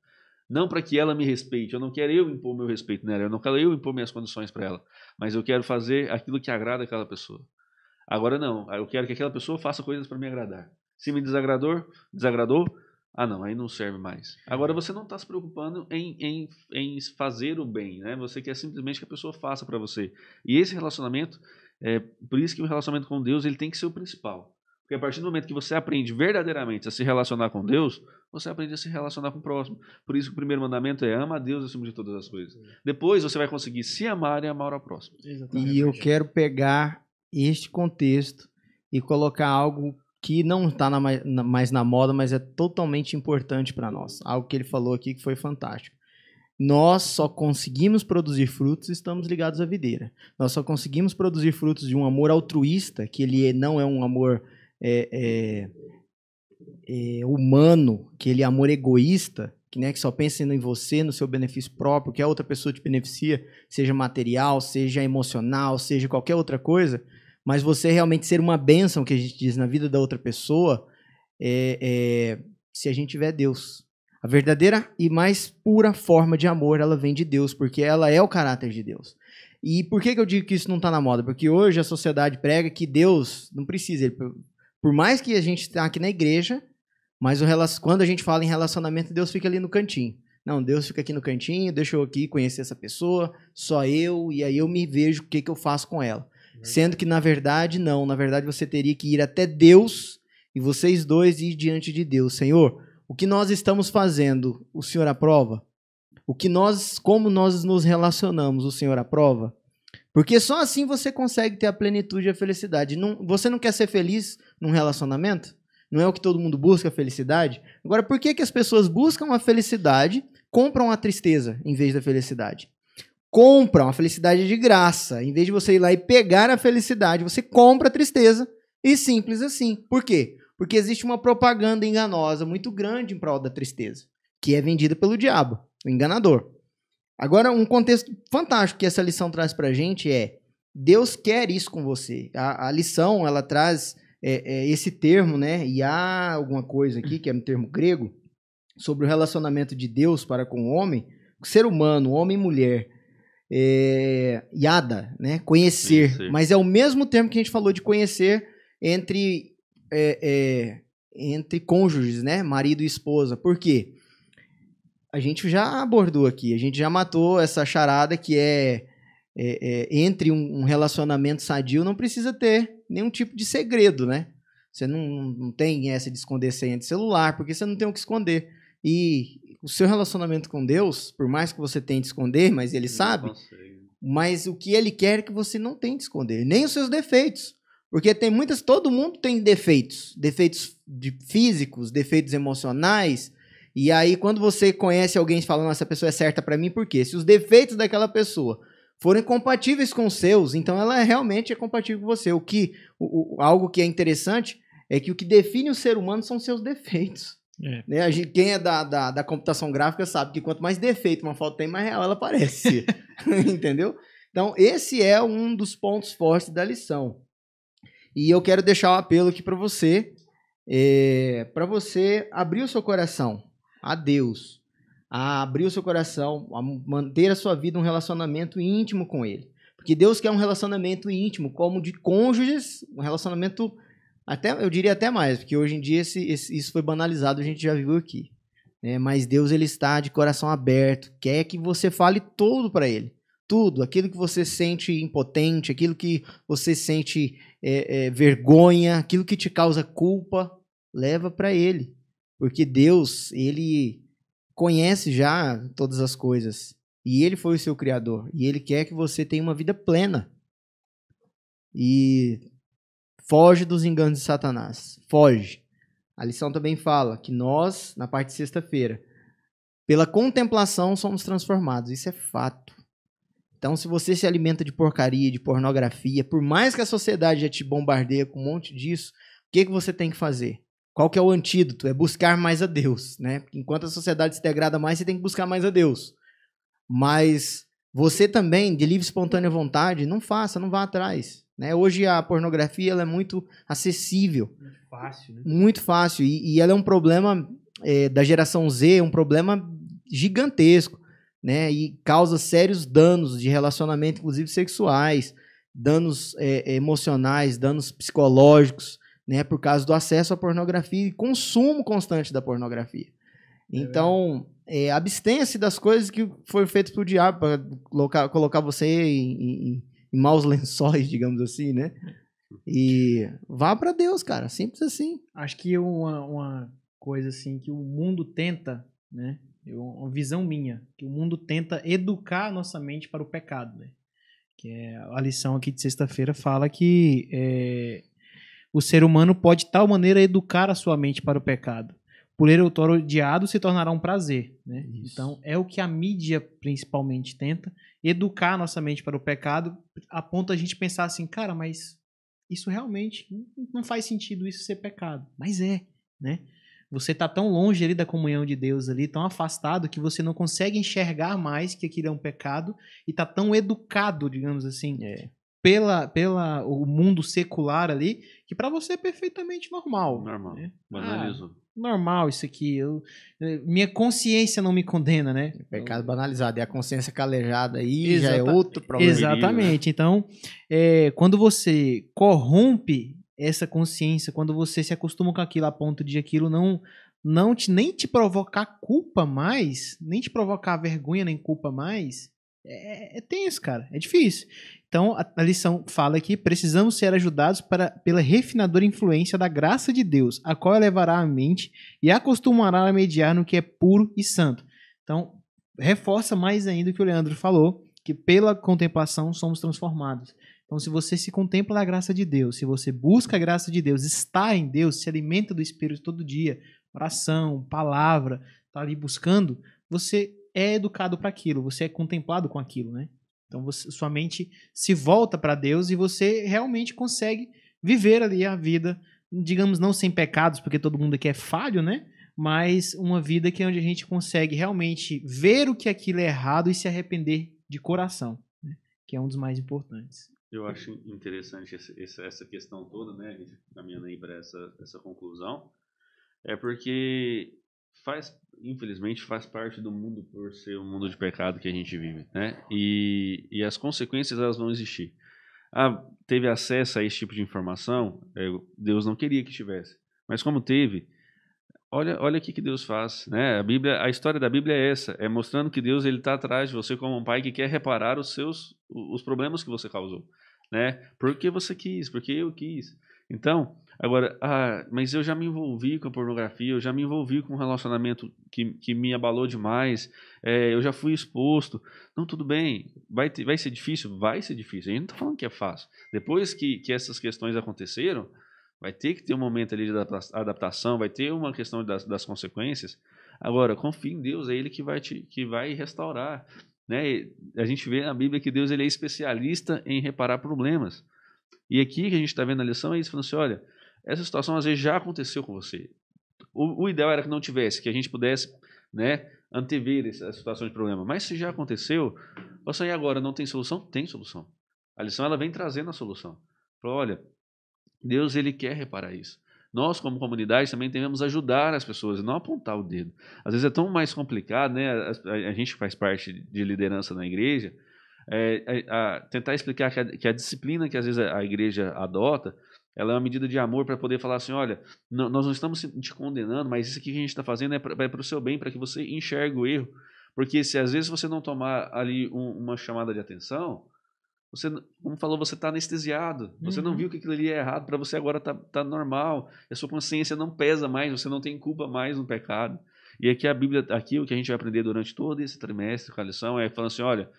Não para que ela me respeite, eu não quero eu impor meu respeito nela, eu não quero eu impor minhas condições para ela, mas eu quero fazer aquilo que agrada aquela pessoa. Agora não, eu quero que aquela pessoa faça coisas para me agradar. Se me desagradou, desagradou, ah não, aí não serve mais. Agora você não está se preocupando em, em, em fazer o bem, né? Você quer simplesmente que a pessoa faça para você. E esse relacionamento, é por isso que o relacionamento com Deus ele tem que ser o principal. Porque a partir do momento que você aprende verdadeiramente a se relacionar com Deus, você aprende a se relacionar com o próximo. Por isso que o primeiro mandamento é ama a Deus acima de todas as coisas. Depois você vai conseguir se amar e amar ao próximo. Exatamente. E eu quero pegar este contexto e colocar algo que não está mais na moda, mas é totalmente importante para nós. Algo que ele falou aqui que foi fantástico. Nós só conseguimos produzir frutos se estamos ligados à videira. Nós só conseguimos produzir frutos de um amor altruísta, que ele é, não é um amor é, é, é, humano, aquele é amor egoísta, que, né, que só pensa em você, no seu benefício próprio, que a outra pessoa te beneficia, seja material, seja emocional, seja qualquer outra coisa, mas você realmente ser uma bênção, que a gente diz, na vida da outra pessoa, é, é se a gente tiver Deus. A verdadeira e mais pura forma de amor, ela vem de Deus, porque ela é o caráter de Deus. E por que, que eu digo que isso não está na moda? Porque hoje a sociedade prega que Deus não precisa, ele por mais que a gente está aqui na igreja, mas o, quando a gente fala em relacionamento, Deus fica ali no cantinho. Não, Deus fica aqui no cantinho, deixa eu aqui conhecer essa pessoa, só eu, e aí eu me vejo o que, que eu faço com ela. Uhum. Sendo que, na verdade, não. Na verdade, você teria que ir até Deus e vocês dois ir diante de Deus. Senhor, o que nós estamos fazendo, o Senhor aprova? O que nós, como nós nos relacionamos, o Senhor aprova? Porque só assim você consegue ter a plenitude e a felicidade. Não, você não quer ser feliz num relacionamento? Não é o que todo mundo busca, a felicidade? Agora, por que, que as pessoas buscam a felicidade, compram a tristeza em vez da felicidade? Compram a felicidade de graça. Em vez de você ir lá e pegar a felicidade, você compra a tristeza. E simples assim. Por quê? Porque existe uma propaganda enganosa muito grande em prol da tristeza, que é vendida pelo diabo, o enganador. Agora, um contexto fantástico que essa lição traz para a gente é Deus quer isso com você. A, a lição, ela traz é, é, esse termo, né? E há alguma coisa aqui, que é um termo grego, sobre o relacionamento de Deus para com o homem, ser humano, homem e mulher. É, yada, né? Conhecer. Sim, sim. Mas é o mesmo termo que a gente falou de conhecer entre, é, é entre cônjuges, né? Marido e esposa. Por quê? a gente já abordou aqui, a gente já matou essa charada que é, é, é entre um, um, relacionamento sadio não precisa ter nenhum tipo de segredo, né? Você não, não tem essa de esconder senha de celular, porque você não tem o que esconder. E o seu relacionamento com Deus, por mais que você tente esconder, mas ele não sabe, consigo. mas o que ele quer é que você não tente esconder, nem os seus defeitos. Porque tem muitas, todo mundo tem defeitos, defeitos de físicos, defeitos emocionais, e aí, quando você conhece alguém e fala, essa pessoa é certa para mim, por quê? Se os defeitos daquela pessoa forem compatíveis com os seus, então ela realmente é compatível com você. O que, o, o, algo que é interessante é que o que define o ser humano são seus defeitos. É. Né? A gente, quem é da, da, da, computação gráfica sabe que quanto mais defeito uma foto tem, mais real ela parece. Entendeu? Então, esse é um dos pontos fortes da lição. E eu quero deixar o um apelo aqui para você, é, eh, para você abrir o seu coração a Deus, a abrir o seu coração, a manter a sua vida um relacionamento íntimo com Ele. Porque Deus quer um relacionamento íntimo, como de cônjuges, um relacionamento até, eu diria até mais, porque hoje em dia esse, esse, isso foi banalizado, a gente já viu aqui. Né? Mas Deus ele está de coração aberto, quer que você fale tudo para Ele, tudo, aquilo que você sente impotente, aquilo que você sente é, é, vergonha, aquilo que te causa culpa, leva para Ele. Porque Deus, ele conhece já todas as coisas. E ele foi o seu criador. E ele quer que você tenha uma vida plena. E foge dos enganos de Satanás. Foge. A lição também fala que nós, na parte de sexta-feira, pela contemplação somos transformados. Isso é fato. Então, se você se alimenta de porcaria, de pornografia, por mais que a sociedade já te bombardeie com um monte disso, o que, que você tem que fazer? Qual que é o antídoto? É buscar mais a Deus, né? Enquanto a sociedade se degrada mais, você tem que buscar mais a Deus. Mas você também, de livre espontânea vontade, não faça, não vá atrás. Né? Hoje a pornografia ela é muito acessível. Muito fácil, né? Muito fácil. E, e ela é um problema é, da geração Z, é um problema gigantesco. Né? E causa sérios danos de relacionamento, inclusive sexuais, danos é, emocionais, danos psicológicos né, por causa do acesso à pornografia e consumo constante da pornografia. É então, é, abstenha-se das coisas que foram feitas pelo diabo, para colocar, colocar você em, em, em maus lençóis, digamos assim, né? E vá para Deus, cara, simples assim. Acho que uma, uma coisa assim que o mundo tenta, né? Eu, uma visão minha, que o mundo tenta educar a nossa mente para o pecado, né? Que é, a lição aqui de sexta-feira fala que é, o ser humano pode de tal maneira educar a sua mente para o pecado. Por ele autor odiado se tornará um prazer. Né? Então, é o que a mídia principalmente tenta, educar a nossa mente para o pecado, a ponto a gente pensar assim, cara, mas isso realmente não faz sentido isso ser pecado. Mas é, né? Você está tão longe ali da comunhão de Deus ali, tão afastado que você não consegue enxergar mais que aquilo é um pecado e está tão educado, digamos assim, é pela, pela o mundo secular ali, que para você é perfeitamente normal. Normal. Né? Banalizou. Ah, normal isso aqui. Eu, eh, minha consciência não me condena, né? É pecado banalizado. E a consciência calejada aí Exata já é outro problema. Exatamente. Então, é, quando você corrompe essa consciência, quando você se acostuma com aquilo a ponto de aquilo não não te, nem te provocar culpa mais, nem te provocar vergonha nem culpa mais, é, é tenso, cara. É difícil. Então, a, a lição fala que precisamos ser ajudados para, pela refinadora influência da graça de Deus, a qual elevará a mente e acostumará a mediar no que é puro e santo. Então, reforça mais ainda o que o Leandro falou, que pela contemplação somos transformados. Então, se você se contempla a graça de Deus, se você busca a graça de Deus, está em Deus, se alimenta do Espírito todo dia, oração, palavra, está ali buscando, você é educado para aquilo, você é contemplado com aquilo, né? Então você, sua mente se volta para Deus e você realmente consegue viver ali a vida, digamos não sem pecados, porque todo mundo aqui é falho, né? Mas uma vida que é onde a gente consegue realmente ver o que aquilo é errado e se arrepender de coração, né? que é um dos mais importantes. Eu acho interessante essa questão toda, né? A minha caminhando aí para essa, essa conclusão. É porque faz, infelizmente, faz parte do mundo por ser o um mundo de pecado que a gente vive, né? E, e as consequências elas vão existir. Ah, teve acesso a esse tipo de informação, é, Deus não queria que tivesse, mas como teve, olha, olha o que, que Deus faz, né? A Bíblia, a história da Bíblia é essa, é mostrando que Deus ele está atrás de você como um pai que quer reparar os seus, os problemas que você causou, né? Porque você quis, porque eu quis. Então, Agora, ah, mas eu já me envolvi com a pornografia, eu já me envolvi com um relacionamento que, que me abalou demais, é, eu já fui exposto. Não, tudo bem, vai, ter, vai ser difícil? Vai ser difícil. A gente não está falando que é fácil. Depois que, que essas questões aconteceram, vai ter que ter um momento ali de adaptação, vai ter uma questão das, das consequências. Agora, confie em Deus, é Ele que vai, te, que vai restaurar. Né? A gente vê na Bíblia que Deus ele é especialista em reparar problemas. E aqui que a gente está vendo a lição é isso, falando assim, olha, essa situação às vezes já aconteceu com você. O, o ideal era que não tivesse, que a gente pudesse né, antever essa situação de problema. Mas se já aconteceu, você aí assim, agora não tem solução? Tem solução. A lição ela vem trazendo a solução. Fala, olha, Deus ele quer reparar isso. Nós, como comunidade, também devemos ajudar as pessoas, e não apontar o dedo. Às vezes é tão mais complicado, né? A, a, a gente faz parte de liderança na igreja, é, é a, tentar explicar que, que a, disciplina que às vezes a, igreja adota, ela é uma medida de amor para poder falar assim: olha, não, nós não estamos te condenando, mas isso aqui que a gente está fazendo é para o seu bem, para que você enxergue o erro. Porque se às vezes você não tomar ali um, uma chamada de atenção, você, como falou, você está anestesiado. Você uhum. não viu que aquilo ali é errado. Para você agora está tá normal. A sua consciência não pesa mais. Você não tem culpa mais no pecado. E aqui a Bíblia, aqui o que a gente vai aprender durante todo esse trimestre com a lição é falando assim: olha,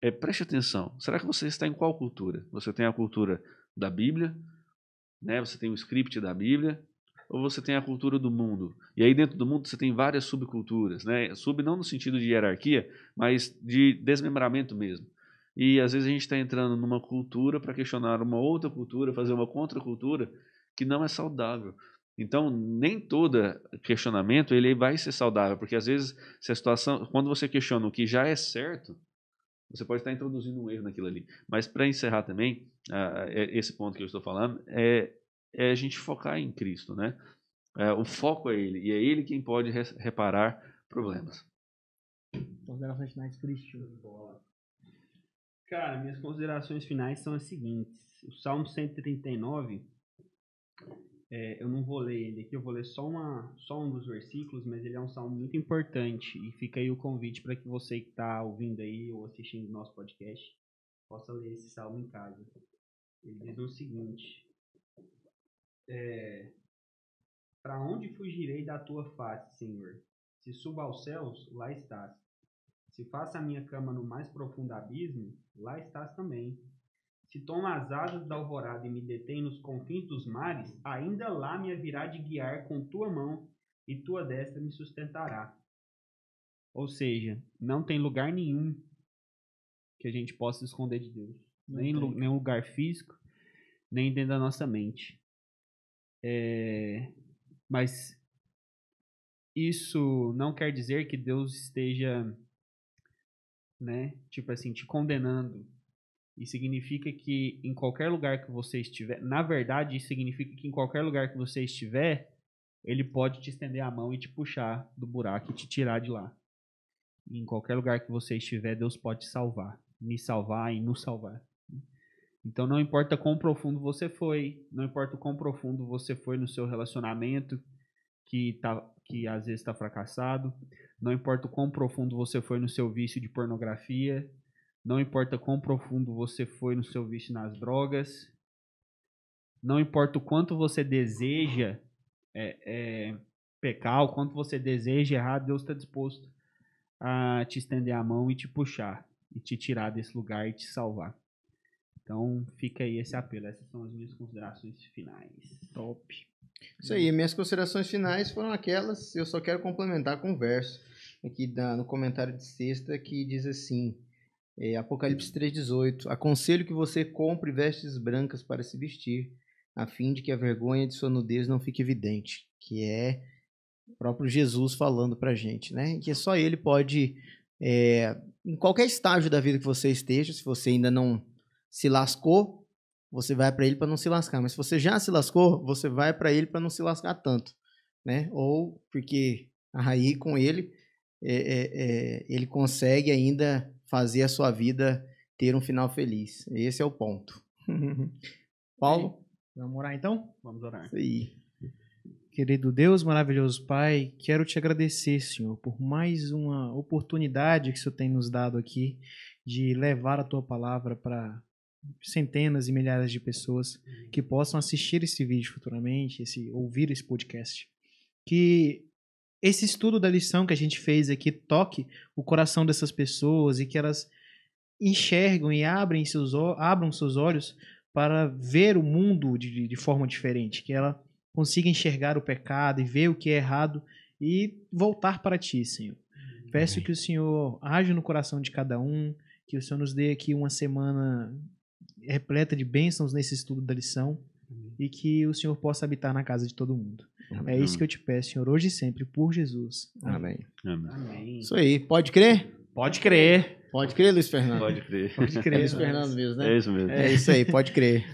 é, preste atenção. Será que você está em qual cultura? Você tem a cultura da Bíblia? né? Você tem o script da Bíblia ou você tem a cultura do mundo. E aí dentro do mundo você tem várias subculturas, né? Sub não no sentido de hierarquia, mas de desmembramento mesmo. E às vezes a gente está entrando numa cultura para questionar uma outra cultura, fazer uma contracultura que não é saudável. Então, nem todo questionamento ele vai ser saudável, porque às vezes, se a situação, quando você questiona o que já é certo, você pode estar introduzindo um erro naquilo ali. Mas para encerrar também, uh, esse ponto que eu estou falando, é, é a gente focar em Cristo, né? É, o foco é Ele, e é Ele quem pode re reparar problemas. Considerações finais Cristo. Cara, minhas considerações finais são as seguintes. O Salmo 139, é, eu não vou ler ele aqui, eu vou ler só, uma, só um dos versículos, mas ele é um salmo muito importante e fica aí o convite para que você que está ouvindo aí ou assistindo o nosso podcast possa ler esse salmo em casa. Ele diz o seguinte: é, Para onde fugirei da tua face, Senhor? Se suba aos céus, lá estás. Se faça a minha cama no mais profundo abismo, lá estás também. Se toma as asas da alvorada e me detém nos confins dos mares, ainda lá me virá de guiar com tua mão e tua destra me sustentará. Ou seja, não tem lugar nenhum que a gente possa esconder de Deus. nem lu nenhum lugar físico, nem dentro da nossa mente. É... Mas isso não quer dizer que Deus esteja, né, tipo assim, te condenando e significa que em qualquer lugar que você estiver, na verdade, isso significa que em qualquer lugar que você estiver, ele pode te estender a mão e te puxar do buraco e te tirar de lá. E em qualquer lugar que você estiver, Deus pode te salvar, me salvar e nos salvar. Então não importa quão profundo você foi, não importa quão profundo você foi no seu relacionamento que tá que às vezes está fracassado, não importa quão profundo você foi no seu vício de pornografia, não importa quão profundo você foi no seu vício nas drogas. Não importa o quanto você deseja é, é, pecar, o quanto você deseja errar, Deus está disposto a te estender a mão e te puxar, e te tirar desse lugar e te salvar. Então fica aí esse apelo. Essas são as minhas considerações finais. Top. Isso aí, minhas considerações finais foram aquelas. Eu só quero complementar com um verso aqui da, no comentário de sexta que diz assim: é, Apocalipse 3,18. Aconselho que você compre vestes brancas para se vestir, a fim de que a vergonha de sua nudez não fique evidente. Que é o próprio Jesus falando para a gente, né? Que só ele pode, é, em qualquer estágio da vida que você esteja, se você ainda não se lascou, você vai para ele para não se lascar. Mas se você já se lascou, você vai para ele para não se lascar tanto, né? Ou porque aí com ele, é, é, é ele consegue ainda fazer a sua vida ter um final feliz. Esse é o ponto. Paulo? Vamos orar então? Vamos orar. Isso aí. Querido Deus, maravilhoso Pai, quero te agradecer, Senhor, por mais uma oportunidade que o Senhor tem nos dado aqui de levar a tua palavra para centenas e milhares de pessoas que possam assistir esse vídeo futuramente, esse ouvir esse podcast. Que esse estudo da lição que a gente fez aqui toque o coração dessas pessoas e que elas enxergam e abrem seus, abram seus olhos para ver o mundo de, de forma diferente, que ela consiga enxergar o pecado e ver o que é errado e voltar para ti, Senhor. Uhum. Peço que o Senhor age no coração de cada um, que o Senhor nos dê aqui uma semana repleta de bênçãos nesse estudo da lição e que o Senhor possa habitar na casa de todo mundo. Amém. É isso que eu te peço, Senhor, hoje e sempre, por Jesus. Amém. Amém. Amém. Isso aí. Pode crer? Pode crer. Pode crer, Luiz Fernando. Pode crer. Pode crer, é Luiz Fernando mesmo, né? É isso mesmo. É isso aí, pode crer.